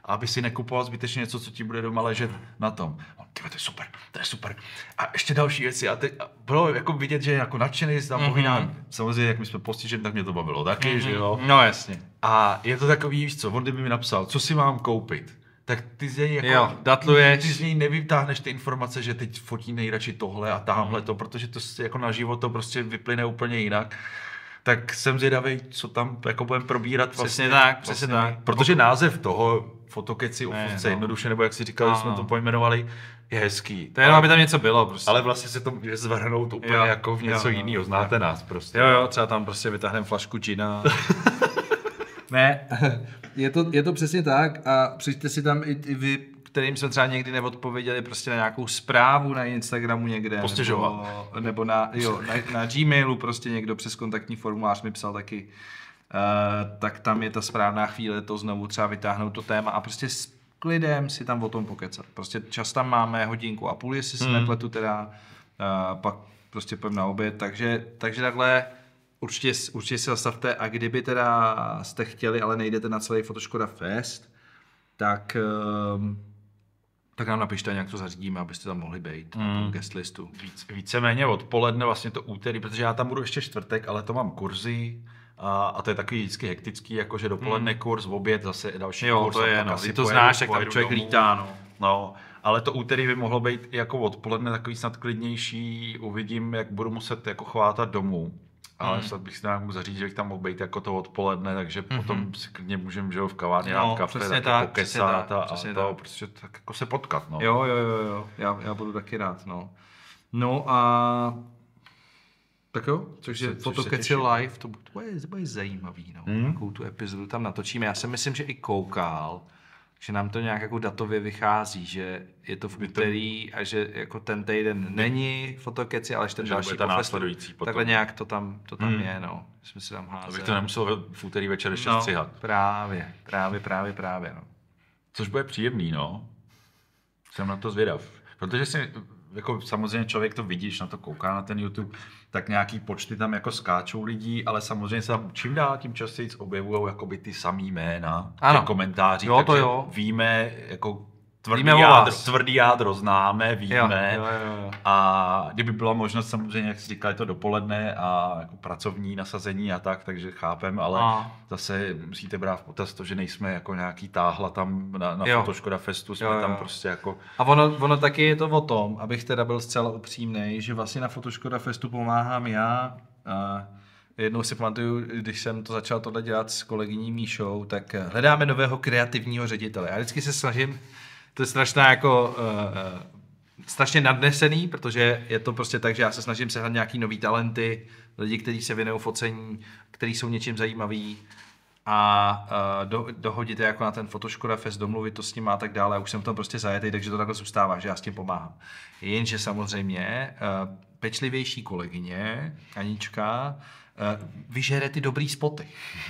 [SPEAKER 2] aby si nekupoval zbytečně něco, co ti bude doma ležet na tom. On, to je super, to je super. A ještě další věci. A, te, a bylo jako vidět, že je jako nadšený, tam mm-hmm. Samozřejmě, jak my jsme postiženi, tak mě to bavilo taky, mm-hmm. že jo. No jasně. A je to takový, víš co, on kdyby mi napsal, co si mám koupit, tak ty z něj jako, jo, datluješ. ty z něj nevytáhneš ty informace, že teď fotí nejradši tohle a tamhle to, protože to jako na život to prostě vyplyne úplně jinak. Tak jsem zvědavý, co tam jako budeme probírat. Přesně vlastně, tak, přesně vlastně, tak. Protože název toho fotokeci, ofusce no. jednoduše, nebo jak si říkal, že jsme to pojmenovali, je hezký. To je jenom, aby tam něco bylo prostě. Ale vlastně se to může zvrhnout úplně jo. jako v něco jo, jiného, znáte jo. nás prostě. Jo, jo, třeba tam prostě vytáhneme flašku čina.
[SPEAKER 1] ne. je, to, je to přesně tak a přijďte si tam i, i vy, kterým jsme třeba někdy neodpověděli prostě na nějakou zprávu na Instagramu někde. Postěžovat. Nebo, nebo na, jo, na, na Gmailu prostě někdo přes kontaktní formulář mi psal taky Eh, tak tam je ta správná chvíle to znovu třeba vytáhnout to téma a prostě s klidem si tam o tom pokecat. Prostě čas tam máme hodinku a půl, jestli se hmm. nepletu teda, eh, pak prostě pojďme na oběd, takže, takže takhle určitě, určitě si zastavte a kdyby teda jste chtěli, ale nejdete na celý Fotoškoda Fest, tak, ehm,
[SPEAKER 2] tak nám napište, nějak to zařídíme, abyste tam mohli být mm. na tom hmm. guest listu. Víc, víceméně odpoledne vlastně to úterý, protože já tam budu ještě čtvrtek, ale to mám kurzy, a, a to je takový vždycky hektický, jakože dopoledne hmm. kurz, v oběd zase další jo, kurz. Jo, to je, no, ty to znáš, jak tam člověk domů. lítá, no. no. ale to úterý by mohlo být jako odpoledne takový snad klidnější, uvidím, jak budu muset jako chvátat domů. Ale hmm. snad bych si nějak zařídit, že bych tam mohl být jako to odpoledne, takže hmm. potom si klidně můžem, že jo, v kavárně no, dát kafe, taky tak, přesně tak, a, a to, tak. protože tak jako se potkat, no. Jo,
[SPEAKER 1] jo, jo, jo. Já, já budu taky rád, no. No a tak jo, takže Fotokeci Live, to bude, to bude zajímavý, no. Hmm. Jakou tu epizodu tam natočíme. Já si myslím, že i koukal, že nám to nějak jako datově vychází, že je to v úterý a že jako ten týden není fotokeci, ale ten další ta následující potom. Takhle nějak
[SPEAKER 2] to tam, to tam hmm. je, no. Jsme si tam házeli. Abych to nemusel v úterý večer ještě no, střihat. právě, právě, právě, právě, no. Což bude příjemný, no. Jsem na to zvědav. Protože si jako samozřejmě člověk to vidíš, na to kouká na ten YouTube, tak nějaký počty tam jako skáčou lidí, ale samozřejmě se tam čím dál tím častěji objevují jakoby ty samý jména ano. komentáři, jo, takže to jo. víme, jako
[SPEAKER 1] tvrdý, víme jádro,
[SPEAKER 2] tvrdý jádro známe, víme. Jo, jo, jo. A kdyby byla možnost, samozřejmě, jak jsi říkal, to dopoledne a jako pracovní nasazení a tak, takže chápem, ale a. zase musíte brát v potaz to, že nejsme jako nějaký táhla tam na, na Fotoškoda Festu, jsme jo, jo. tam prostě jako...
[SPEAKER 1] A ono, ono taky je to o tom, abych teda byl zcela upřímný, že vlastně na Fotoškoda Festu pomáhám já, a jednou si pamatuju, když jsem to začal tohle dělat s kolegyní Míšou, tak hledáme nového kreativního ředitele. Já vždycky se snažím to je strašná jako uh, strašně nadnesený, protože je to prostě tak, že já se snažím sehnat nějaký nový talenty, lidi, kteří se věnují focení, kteří jsou něčím zajímaví a uh, do, dohodíte jako na ten Fotoškoda Fest, domluvit to s ním a tak dále. Už jsem tam prostě zajetý, takže to takhle zůstává, že já s tím pomáhám. Jenže samozřejmě uh, pečlivější kolegyně, Anička, uh, vyžere ty dobrý spoty.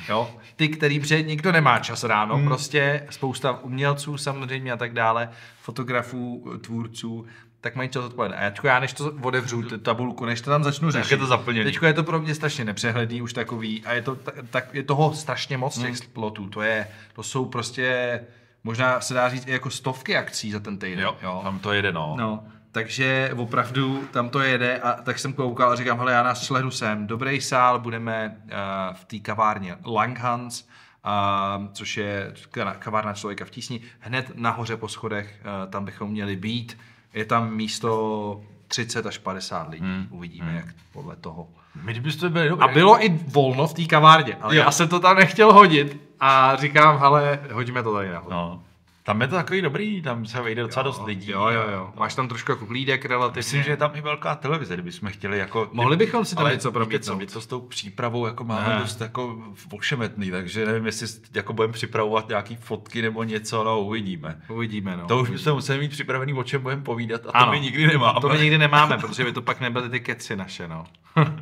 [SPEAKER 1] Jo? Ty, který před nikdo nemá čas ráno, hmm. prostě spousta umělců samozřejmě a tak dále, fotografů, tvůrců, tak mají čas odpovědět. A já, já než to odevřu t- tabulku, než to tam začnu řešit, tak je to zaplněné. Teď je to pro mě strašně nepřehledný už takový a je, to, tak, je toho strašně moc těch hmm. plotů. To, je, to jsou prostě, možná se dá říct i jako stovky akcí za ten
[SPEAKER 2] týden. Jo, jo. tam to jede, no.
[SPEAKER 1] no. Takže opravdu tam to jede a tak jsem koukal a říkám, hele, já nás šlehnu sem, dobrý sál, budeme uh, v té kavárně Langhans, a, eh, což je kavárna člověka v tísni, hned nahoře po schodech, eh, tam bychom měli být je tam místo 30 až 50 lidí. Hmm. Uvidíme, hmm. jak podle toho. My byste byli dobrý. A bylo i volno v té kavárně, ale jo. já
[SPEAKER 2] jsem to tam nechtěl hodit a říkám, hele, hodíme to tady nahoru. No. Tam je to takový dobrý, tam se vejde docela jo, dost lidí. Jo, jo, jo. Máš tam trošku jako klídek relativně. Myslím, že je tam i velká televize, kdybychom chtěli jako... Mohli bychom si tam něco promítnout. My to s tou přípravou jako máme ne. dost jako ošemetný, takže nevím, jestli jako budeme připravovat nějaký fotky nebo něco, no uvidíme. Uvidíme, no. To už bychom museli mít připravený, o čem budeme povídat a to ano, my nikdy nemáme. To my nikdy nemáme,
[SPEAKER 1] protože by to pak nebyly ty keci naše, no.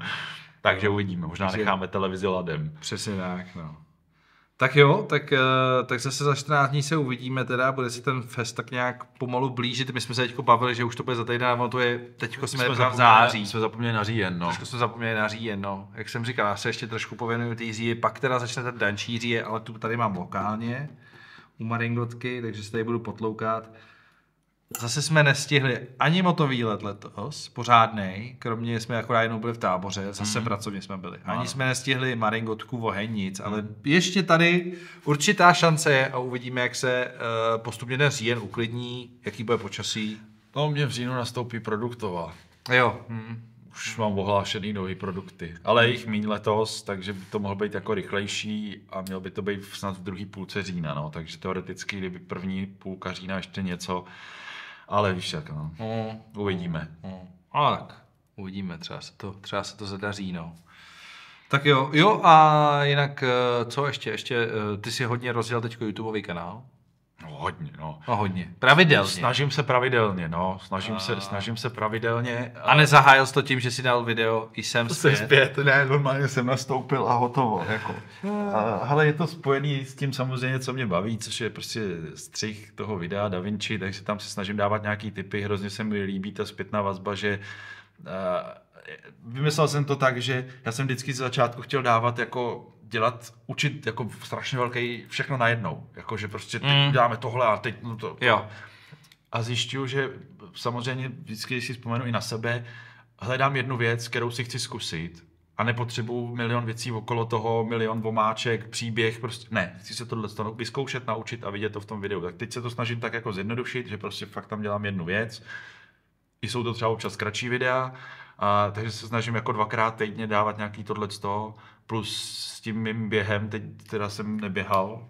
[SPEAKER 2] takže uvidíme, možná necháme televizi ladem. Přesně tak, no.
[SPEAKER 1] Tak jo, tak, eh, tak zase za 14 dní se uvidíme teda, bude se ten fest tak nějak pomalu blížit. My jsme se teďko bavili, že už to bude za týden, ale to je, teďko jsme, jsme v září.
[SPEAKER 2] Jsme zapomněli na říjen,
[SPEAKER 1] no. Trošku jsme zapomněli na říjen, no. Jak jsem říkal, já se ještě trošku pověnuju té říje, pak teda začne ten dančí říje, ale tu tady mám lokálně u Maringotky, takže se tady budu potloukat. Zase jsme nestihli ani motovýlet letos, pořádný, kromě jsme akorát jenom byli v táboře, zase mm. pracovně jsme byli. Ani ano. jsme nestihli Maringotku, Voheň, nic, mm. ale ještě tady určitá šance je a uvidíme, jak se uh, postupně ten říjen uklidní, jaký
[SPEAKER 2] bude počasí. No, mě v říjnu nastoupí produktová. Jo. Mm. Už mám ohlášený nový produkty, ale jich méně letos, takže by to mohl být jako rychlejší a měl by to být snad v druhé půlce října, no. takže teoreticky, kdyby první půlka října ještě něco, ale víš jak, no. Mm. Uvidíme. Mm. Ale tak, uvidíme, třeba se to,
[SPEAKER 1] třeba se to zadaří, no. Tak jo, jo a jinak eh, co ještě, ještě,
[SPEAKER 2] eh, ty si hodně rozjel teď YouTubeový kanál.
[SPEAKER 1] No hodně, no. no hodně.
[SPEAKER 2] Pravidelně. Snažím se pravidelně, no. Snažím, a... se, snažím se pravidelně. A... a nezahájil jsi to tím, že si dal video i jsem zpět? zpět, ne, normálně jsem nastoupil a hotovo. Jako. A, je to spojený s tím samozřejmě, co mě baví, což je prostě střih toho videa Da Vinci, takže tam se snažím dávat nějaký typy. Hrozně se mi líbí ta zpětná vazba, že a, vymyslel jsem to tak, že já jsem vždycky z začátku chtěl dávat jako dělat, učit jako strašně velký všechno najednou. Jako, že prostě teď mm. děláme tohle a teď no to. Jo. A zjišťuju, že samozřejmě vždycky, když si vzpomenu i na sebe, hledám jednu věc, kterou si chci zkusit a nepotřebuju milion věcí okolo toho, milion vomáček, příběh, prostě ne, chci se tohle stanu, vyzkoušet, naučit a vidět to v tom videu. Tak teď se to snažím tak jako zjednodušit, že prostě fakt tam dělám jednu věc. I jsou to třeba občas kratší videa, a, takže se snažím jako dvakrát týdně dávat nějaký tohle z toho plus s tím mým během, teď teda jsem neběhal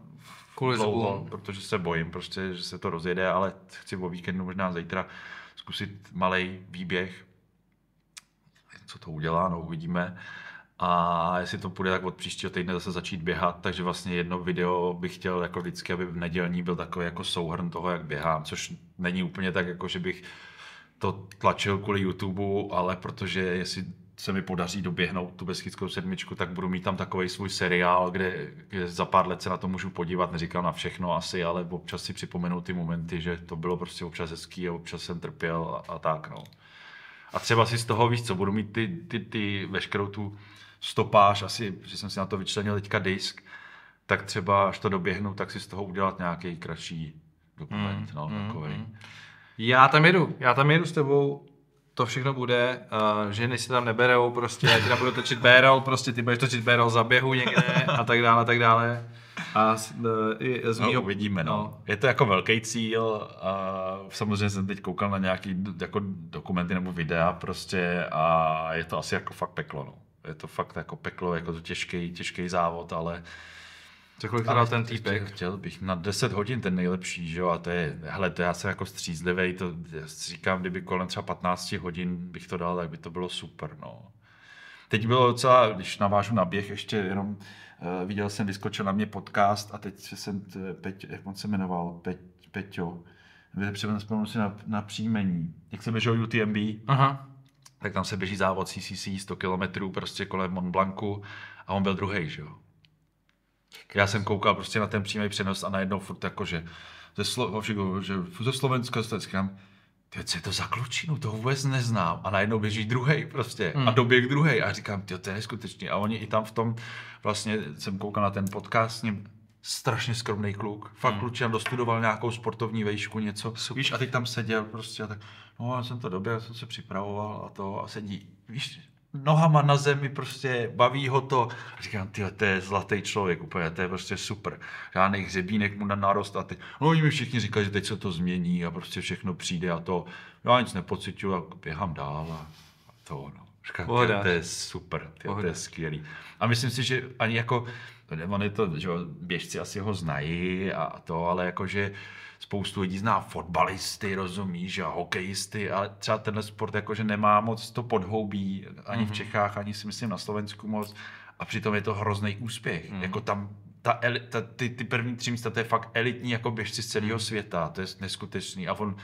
[SPEAKER 2] Kvůli dlouho, protože se bojím prostě, že se to rozjede, ale chci o víkendu možná zítra zkusit malý výběh, co to udělá, no uvidíme. A jestli to půjde, tak od příštího týdne zase začít běhat, takže vlastně jedno video bych chtěl jako vždycky, aby v nedělní byl takový jako souhrn toho, jak běhám, což není úplně tak, jako že bych to tlačil kvůli YouTube, ale protože jestli se mi podaří doběhnout tu Beskidskou sedmičku, tak budu mít tam takový svůj seriál, kde, kde za pár let se na to můžu podívat, neříkám na všechno asi, ale občas si připomenu ty momenty, že to bylo prostě občas hezký a občas jsem trpěl a, a tak no. A třeba si z toho, víš co, budu mít ty, ty, ty veškerou tu stopáž, asi, že jsem si na to vyčlenil teďka disk, tak třeba až to doběhnu, tak si z toho udělat nějaký kratší dokument, mm, no, mm, takový. Mm.
[SPEAKER 1] Já tam jedu, já tam jedu s tebou to všechno bude, uh, ženy se tam neberou, prostě já ti tam budu točit barrel, prostě ty budeš točit barrel za běhu někde a tak dále, a tak dále.
[SPEAKER 2] A z, e, z no, mýho... no, uvidíme, no. no. Je to jako velký cíl a samozřejmě jsem teď koukal na nějaký jako dokumenty nebo videa prostě a je to asi jako fakt peklo, no. Je to fakt jako peklo, jako to těžký, těžký závod, ale uh, co bych teda ten týpek. Chtěl bych na 10 hodin ten nejlepší, že jo, a to je, hele, to já jsem jako střízlivý, to já říkám, kdyby kolem třeba 15 hodin bych to dal, tak by to bylo super, no. Teď bylo docela, když navážu na běh, ještě jenom uh, viděl jsem, vyskočil na mě podcast a teď jsem, t, Peť, jak on se jmenoval, Peť, Peťo, připomínám si na, na příjmení, jak se běžel UTMB, Aha. tak tam se běží závod CCC 100 kilometrů prostě kolem Mont Blancu a on byl druhý, že jo. Já jsem koukal prostě na ten přímý přenos a najednou furt jakože ze, Slo- no, všichu, že ze Slovenska se říkám, tyjo, co je to za klučinu, to vůbec neznám. A najednou běží druhý prostě hmm. a doběh druhý a říkám, tyjo, to je neskutečný. A oni i tam v tom, vlastně jsem koukal na ten podcast s ním, strašně skromný kluk. Fakt hmm. klučen dostudoval nějakou sportovní vejšku, něco. Super. Víš, a teď tam seděl prostě a tak, no já jsem to době, já jsem se připravoval a to a sedí, víš, nohama na zemi, prostě baví ho to. A říkám, ty, to je zlatý člověk, úplně, to je prostě super. Žádný hřebínek mu narost a ty. no oni mi všichni říkají, že teď se to změní a prostě všechno přijde a to. Já nic nepocituju a běhám dál a to No. Říkám, to je super, to je skvělý. A myslím si, že ani jako, on je to, že běžci asi ho znají a to, ale jakože spoustu lidí zná fotbalisty, rozumíš, a hokejisty, ale třeba tenhle sport jakože nemá moc to podhoubí, ani mm-hmm. v mhm. Čechách, ani si myslím na Slovensku moc. A přitom je to hrozný úspěch. Mm-hmm. Jako tam ta, el, ta ty, ty první tři místa, to je fakt elitní jako běžci z celého mhm. světa, to je neskutečný. A on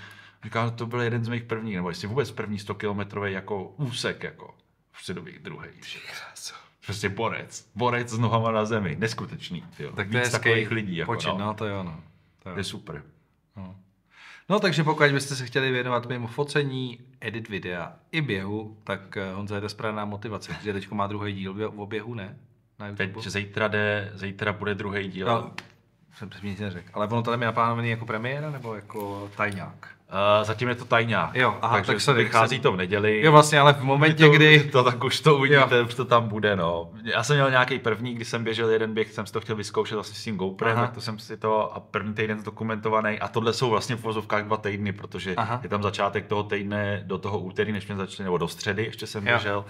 [SPEAKER 2] Říkám, to byl jeden z mých prvních, nebo jestli vůbec první 100 kilometrový jako úsek, jako v středových druhý. Prostě borec. Borec s nohama na zemi. Neskutečný. Tyjo. Tak to je takových lidí. Jako, počin, no. no. to je ono. To je, je super. No.
[SPEAKER 1] No takže pokud byste se chtěli věnovat mimo focení, edit videa i běhu, tak eh, Honza je ta správná motivace, protože teď má druhý díl o běhu, ne? Na YouTube. Teď zítra, jde, zítra bude druhý díl. No, jsem přesně neřekl. Ale ono tady tam je naplánovaný jako premiéra nebo jako tajňák? Uh,
[SPEAKER 2] zatím je to tajná. Jo, aha, takže tak se vychází se... to v neděli. Jo, vlastně, ale v momentě, to, kdy... To, tak už to uvidíte, už to tam bude, no. Já jsem měl nějaký první, když jsem běžel jeden běh, jsem si to chtěl vyzkoušet asi s tím GoPrem, tak to jsem si to a první týden zdokumentovaný. A tohle jsou vlastně v vozovkách dva týdny, protože aha. je tam začátek toho týdne do toho úterý, než jsme začali, nebo do středy ještě jsem jo. běžel.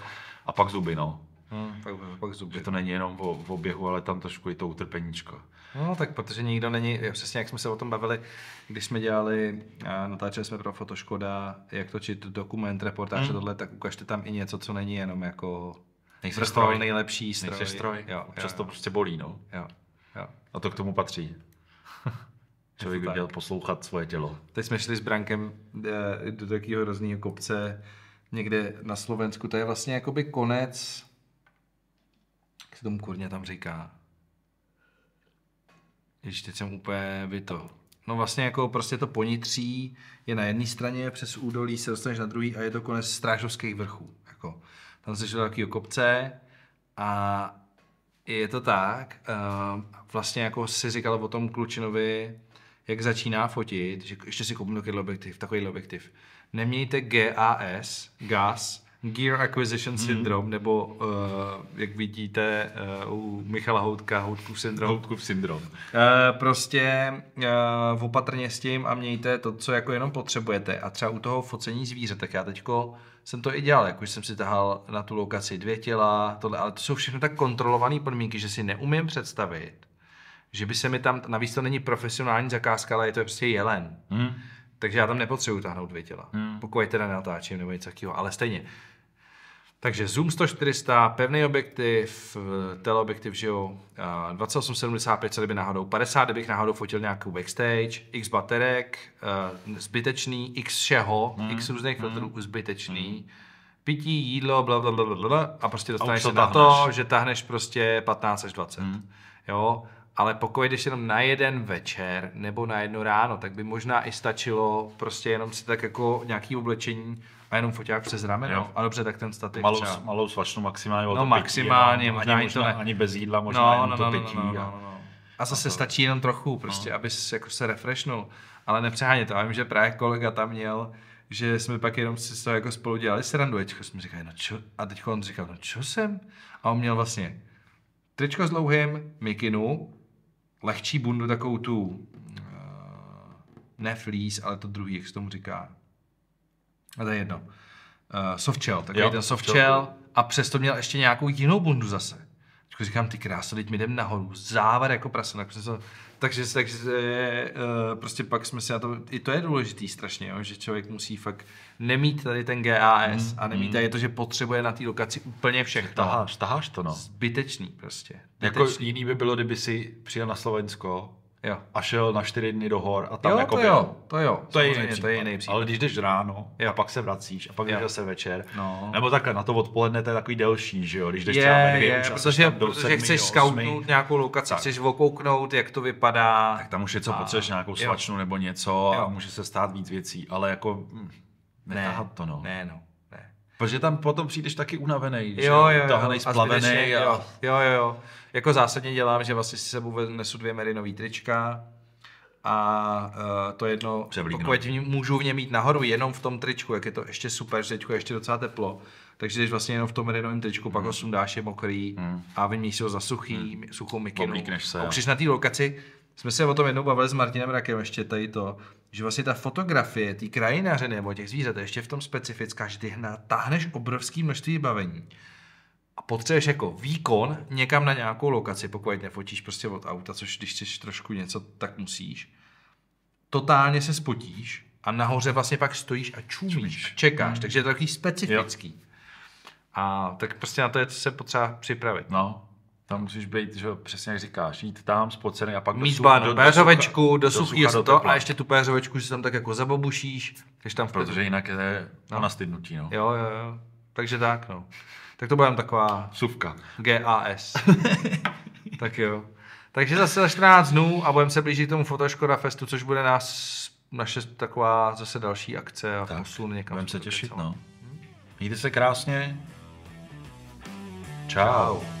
[SPEAKER 2] A pak zuby, no. Hmm. Pak, pak zuby. Že to není jenom o, v oběhu, ale tam trošku i to utrpeníčko.
[SPEAKER 1] No, no tak protože nikdo není, přesně jak jsme se o tom bavili, když jsme dělali, eh, natáčeli jsme pro Fotoškoda, jak točit dokument, reportáž hmm. tohle, tak ukažte tam i něco, co není jenom jako
[SPEAKER 2] Nejsi stroj. nejlepší stroj. Nejsi stroj. Jo, Občas jo, to prostě bolí, no. Jo, jo. A to k tomu patří. Člověk by měl poslouchat svoje tělo. Teď jsme šli s Brankem
[SPEAKER 1] eh, do takového hrozného kopce někde na Slovensku. To je vlastně jakoby konec se tomu kurně tam říká. Když teď jsem úplně to. No vlastně jako prostě to ponitří je na jedné straně, přes údolí se dostaneš na druhý a je to konec strážovských vrchů. Jako, tam se šlo takový kopce a je to tak. Uh, vlastně jako si říkal o tom Klučinovi, jak začíná fotit, že ještě si koupím takový objektiv, takový objektiv. Nemějte GAS, GAS, Gear Acquisition mhm. Syndrome, hmm. nebo uh, jak vidíte uh, u Michala Houtka, Houtkův syndrom. Houtkův syndrom. Uh, prostě uh, opatrně s tím a mějte to, co jako jenom potřebujete. A třeba u toho focení zvířat, tak já teďko jsem to i dělal, jak už jsem si tahal na tu lokaci dvě těla, tohle, ale to jsou všechno tak kontrolované podmínky, že si neumím představit, že by se mi tam, navíc to není profesionální zakázka, ale je to prostě jelen. Hmm takže já tam nepotřebuji táhnout dvě těla. Hmm. Pokud teda natáčím nebo něco takového, ale stejně. Takže zoom 1400, pevný objektiv, teleobjektiv, že jo, 2875, co kdyby náhodou, 50, kdybych náhodou fotil nějakou backstage, x baterek, zbytečný, x všeho, hmm. x různých hmm. filtrů, zbytečný. Hmm pití, jídlo, bla, bla, bla, bla, bla a prostě dostaneš a se na to, že tahneš prostě 15 až 20. Hmm. Jo, ale pokud jdeš jenom na jeden večer nebo na jedno ráno, tak by možná i stačilo prostě jenom si tak jako nějaký oblečení a jenom foťák přes rameno. Jo. A dobře, tak ten statik Malou, třeba.
[SPEAKER 2] malou svačnu maximálně. No maximálně, pití, možná ani, možná, to ne... ani bez jídla, možná no, jenom no, no, to pití. No, no, no, no, A... No, no, no,
[SPEAKER 1] a zase a to... stačí jenom trochu, prostě, no. se jako se refreshnul. Ale to. Já vím, že právě kolega tam měl, že jsme pak jenom si to jako spolu dělali srandu. A jsme říkali, no čo? A teď on říkal, no čo jsem? A on měl vlastně tričko s dlouhým, mikinu, lehčí bundu, takovou tu eh, ne fleece, ale to druhý, jak se tomu říká. A to je jedno. Uh, eh, softshell, takový jo, ten softshell. A přesto měl ještě nějakou jinou bundu zase. Jako říkám, ty krásy, teď mi jdem nahoru, závar jako prase. Jako se, takže, takže eh, prostě pak jsme si na to, i to je důležitý strašně, jo, že člověk musí fakt nemít tady ten GAS mm, a nemít mm. tady to, že potřebuje na té lokaci úplně všechno. Taháš, taháš to, no. Zbytečný prostě. Jako- Zbytečný.
[SPEAKER 2] Jako jiný by bylo, kdyby si přijel na Slovensko Jo. A šel na čtyři dny do hor a tam jo, jako to byl. jo, to jo, to je, jiný to je jiný případ. Ale když jdeš ráno jo. a pak se vracíš a pak jdeš zase večer, no. nebo takhle na to odpoledne to je takový delší, že jo, když jdeš je, třeba ve dvě, je, už protože, protože sedmi, chceš scoutnout
[SPEAKER 1] nějakou lokaci, tak. chceš okouknout, jak to vypadá. Tak tam už je co a... potřebuješ, nějakou svačnu
[SPEAKER 2] jo. nebo něco jo. a může se stát víc věcí, ale jako hm, ne, to no. Ne, no. Protože tam potom přijdeš taky unavený, že? Jo, jo, jo. splavený. A, a...
[SPEAKER 1] Jo, jo, jo. Jako zásadně dělám, že vlastně si sebou nesu dvě merinový trička, a uh, to jedno, Převlíknu. pokud můžu v něm mít nahoru jenom v tom tričku, jak je to ještě super, že je ještě docela teplo, takže když vlastně jenom v tom merinovém tričku, mm. pak ho hmm. sundáš, je mokrý mm. a vyměníš si ho za suchý, mm. suchou mikinu. se. A už na té lokaci, jsme se o tom jednou bavili s Martinem Rakem ještě tady to, že vlastně ta fotografie té krajinaře nebo těch zvířat je ještě v tom specifická, že ty hna, táhneš obrovské množství vybavení a potřebuješ jako výkon někam na nějakou lokaci, pokud nefotíš prostě od auta, což když chceš trošku něco, tak musíš. Totálně se spotíš a nahoře vlastně pak stojíš a čumíš, čumíš. a čekáš, hmm. takže je to takový specifický. Jo. A tak prostě na to je, co se potřeba připravit.
[SPEAKER 2] No, tam musíš být, že přesně jak říkáš, jít tam spocený a pak Mít do, bánu, do, péřovečku, do, sucha, do to a
[SPEAKER 1] ještě tu péřovečku si tam tak jako zabobušíš.
[SPEAKER 2] Když tam vtedy... Protože jinak je no. na stydnutí, no.
[SPEAKER 1] Jo, jo, jo. Takže tak, no. Tak to byla taková... Suvka. GAS. tak jo. Takže zase 14 dnů a budeme se blížit k tomu Fotoškoda Festu, což bude nás, naše taková zase další
[SPEAKER 2] akce a tak, posun někam. Budeme se těšit, no. Mějte se krásně. Čau. Čau.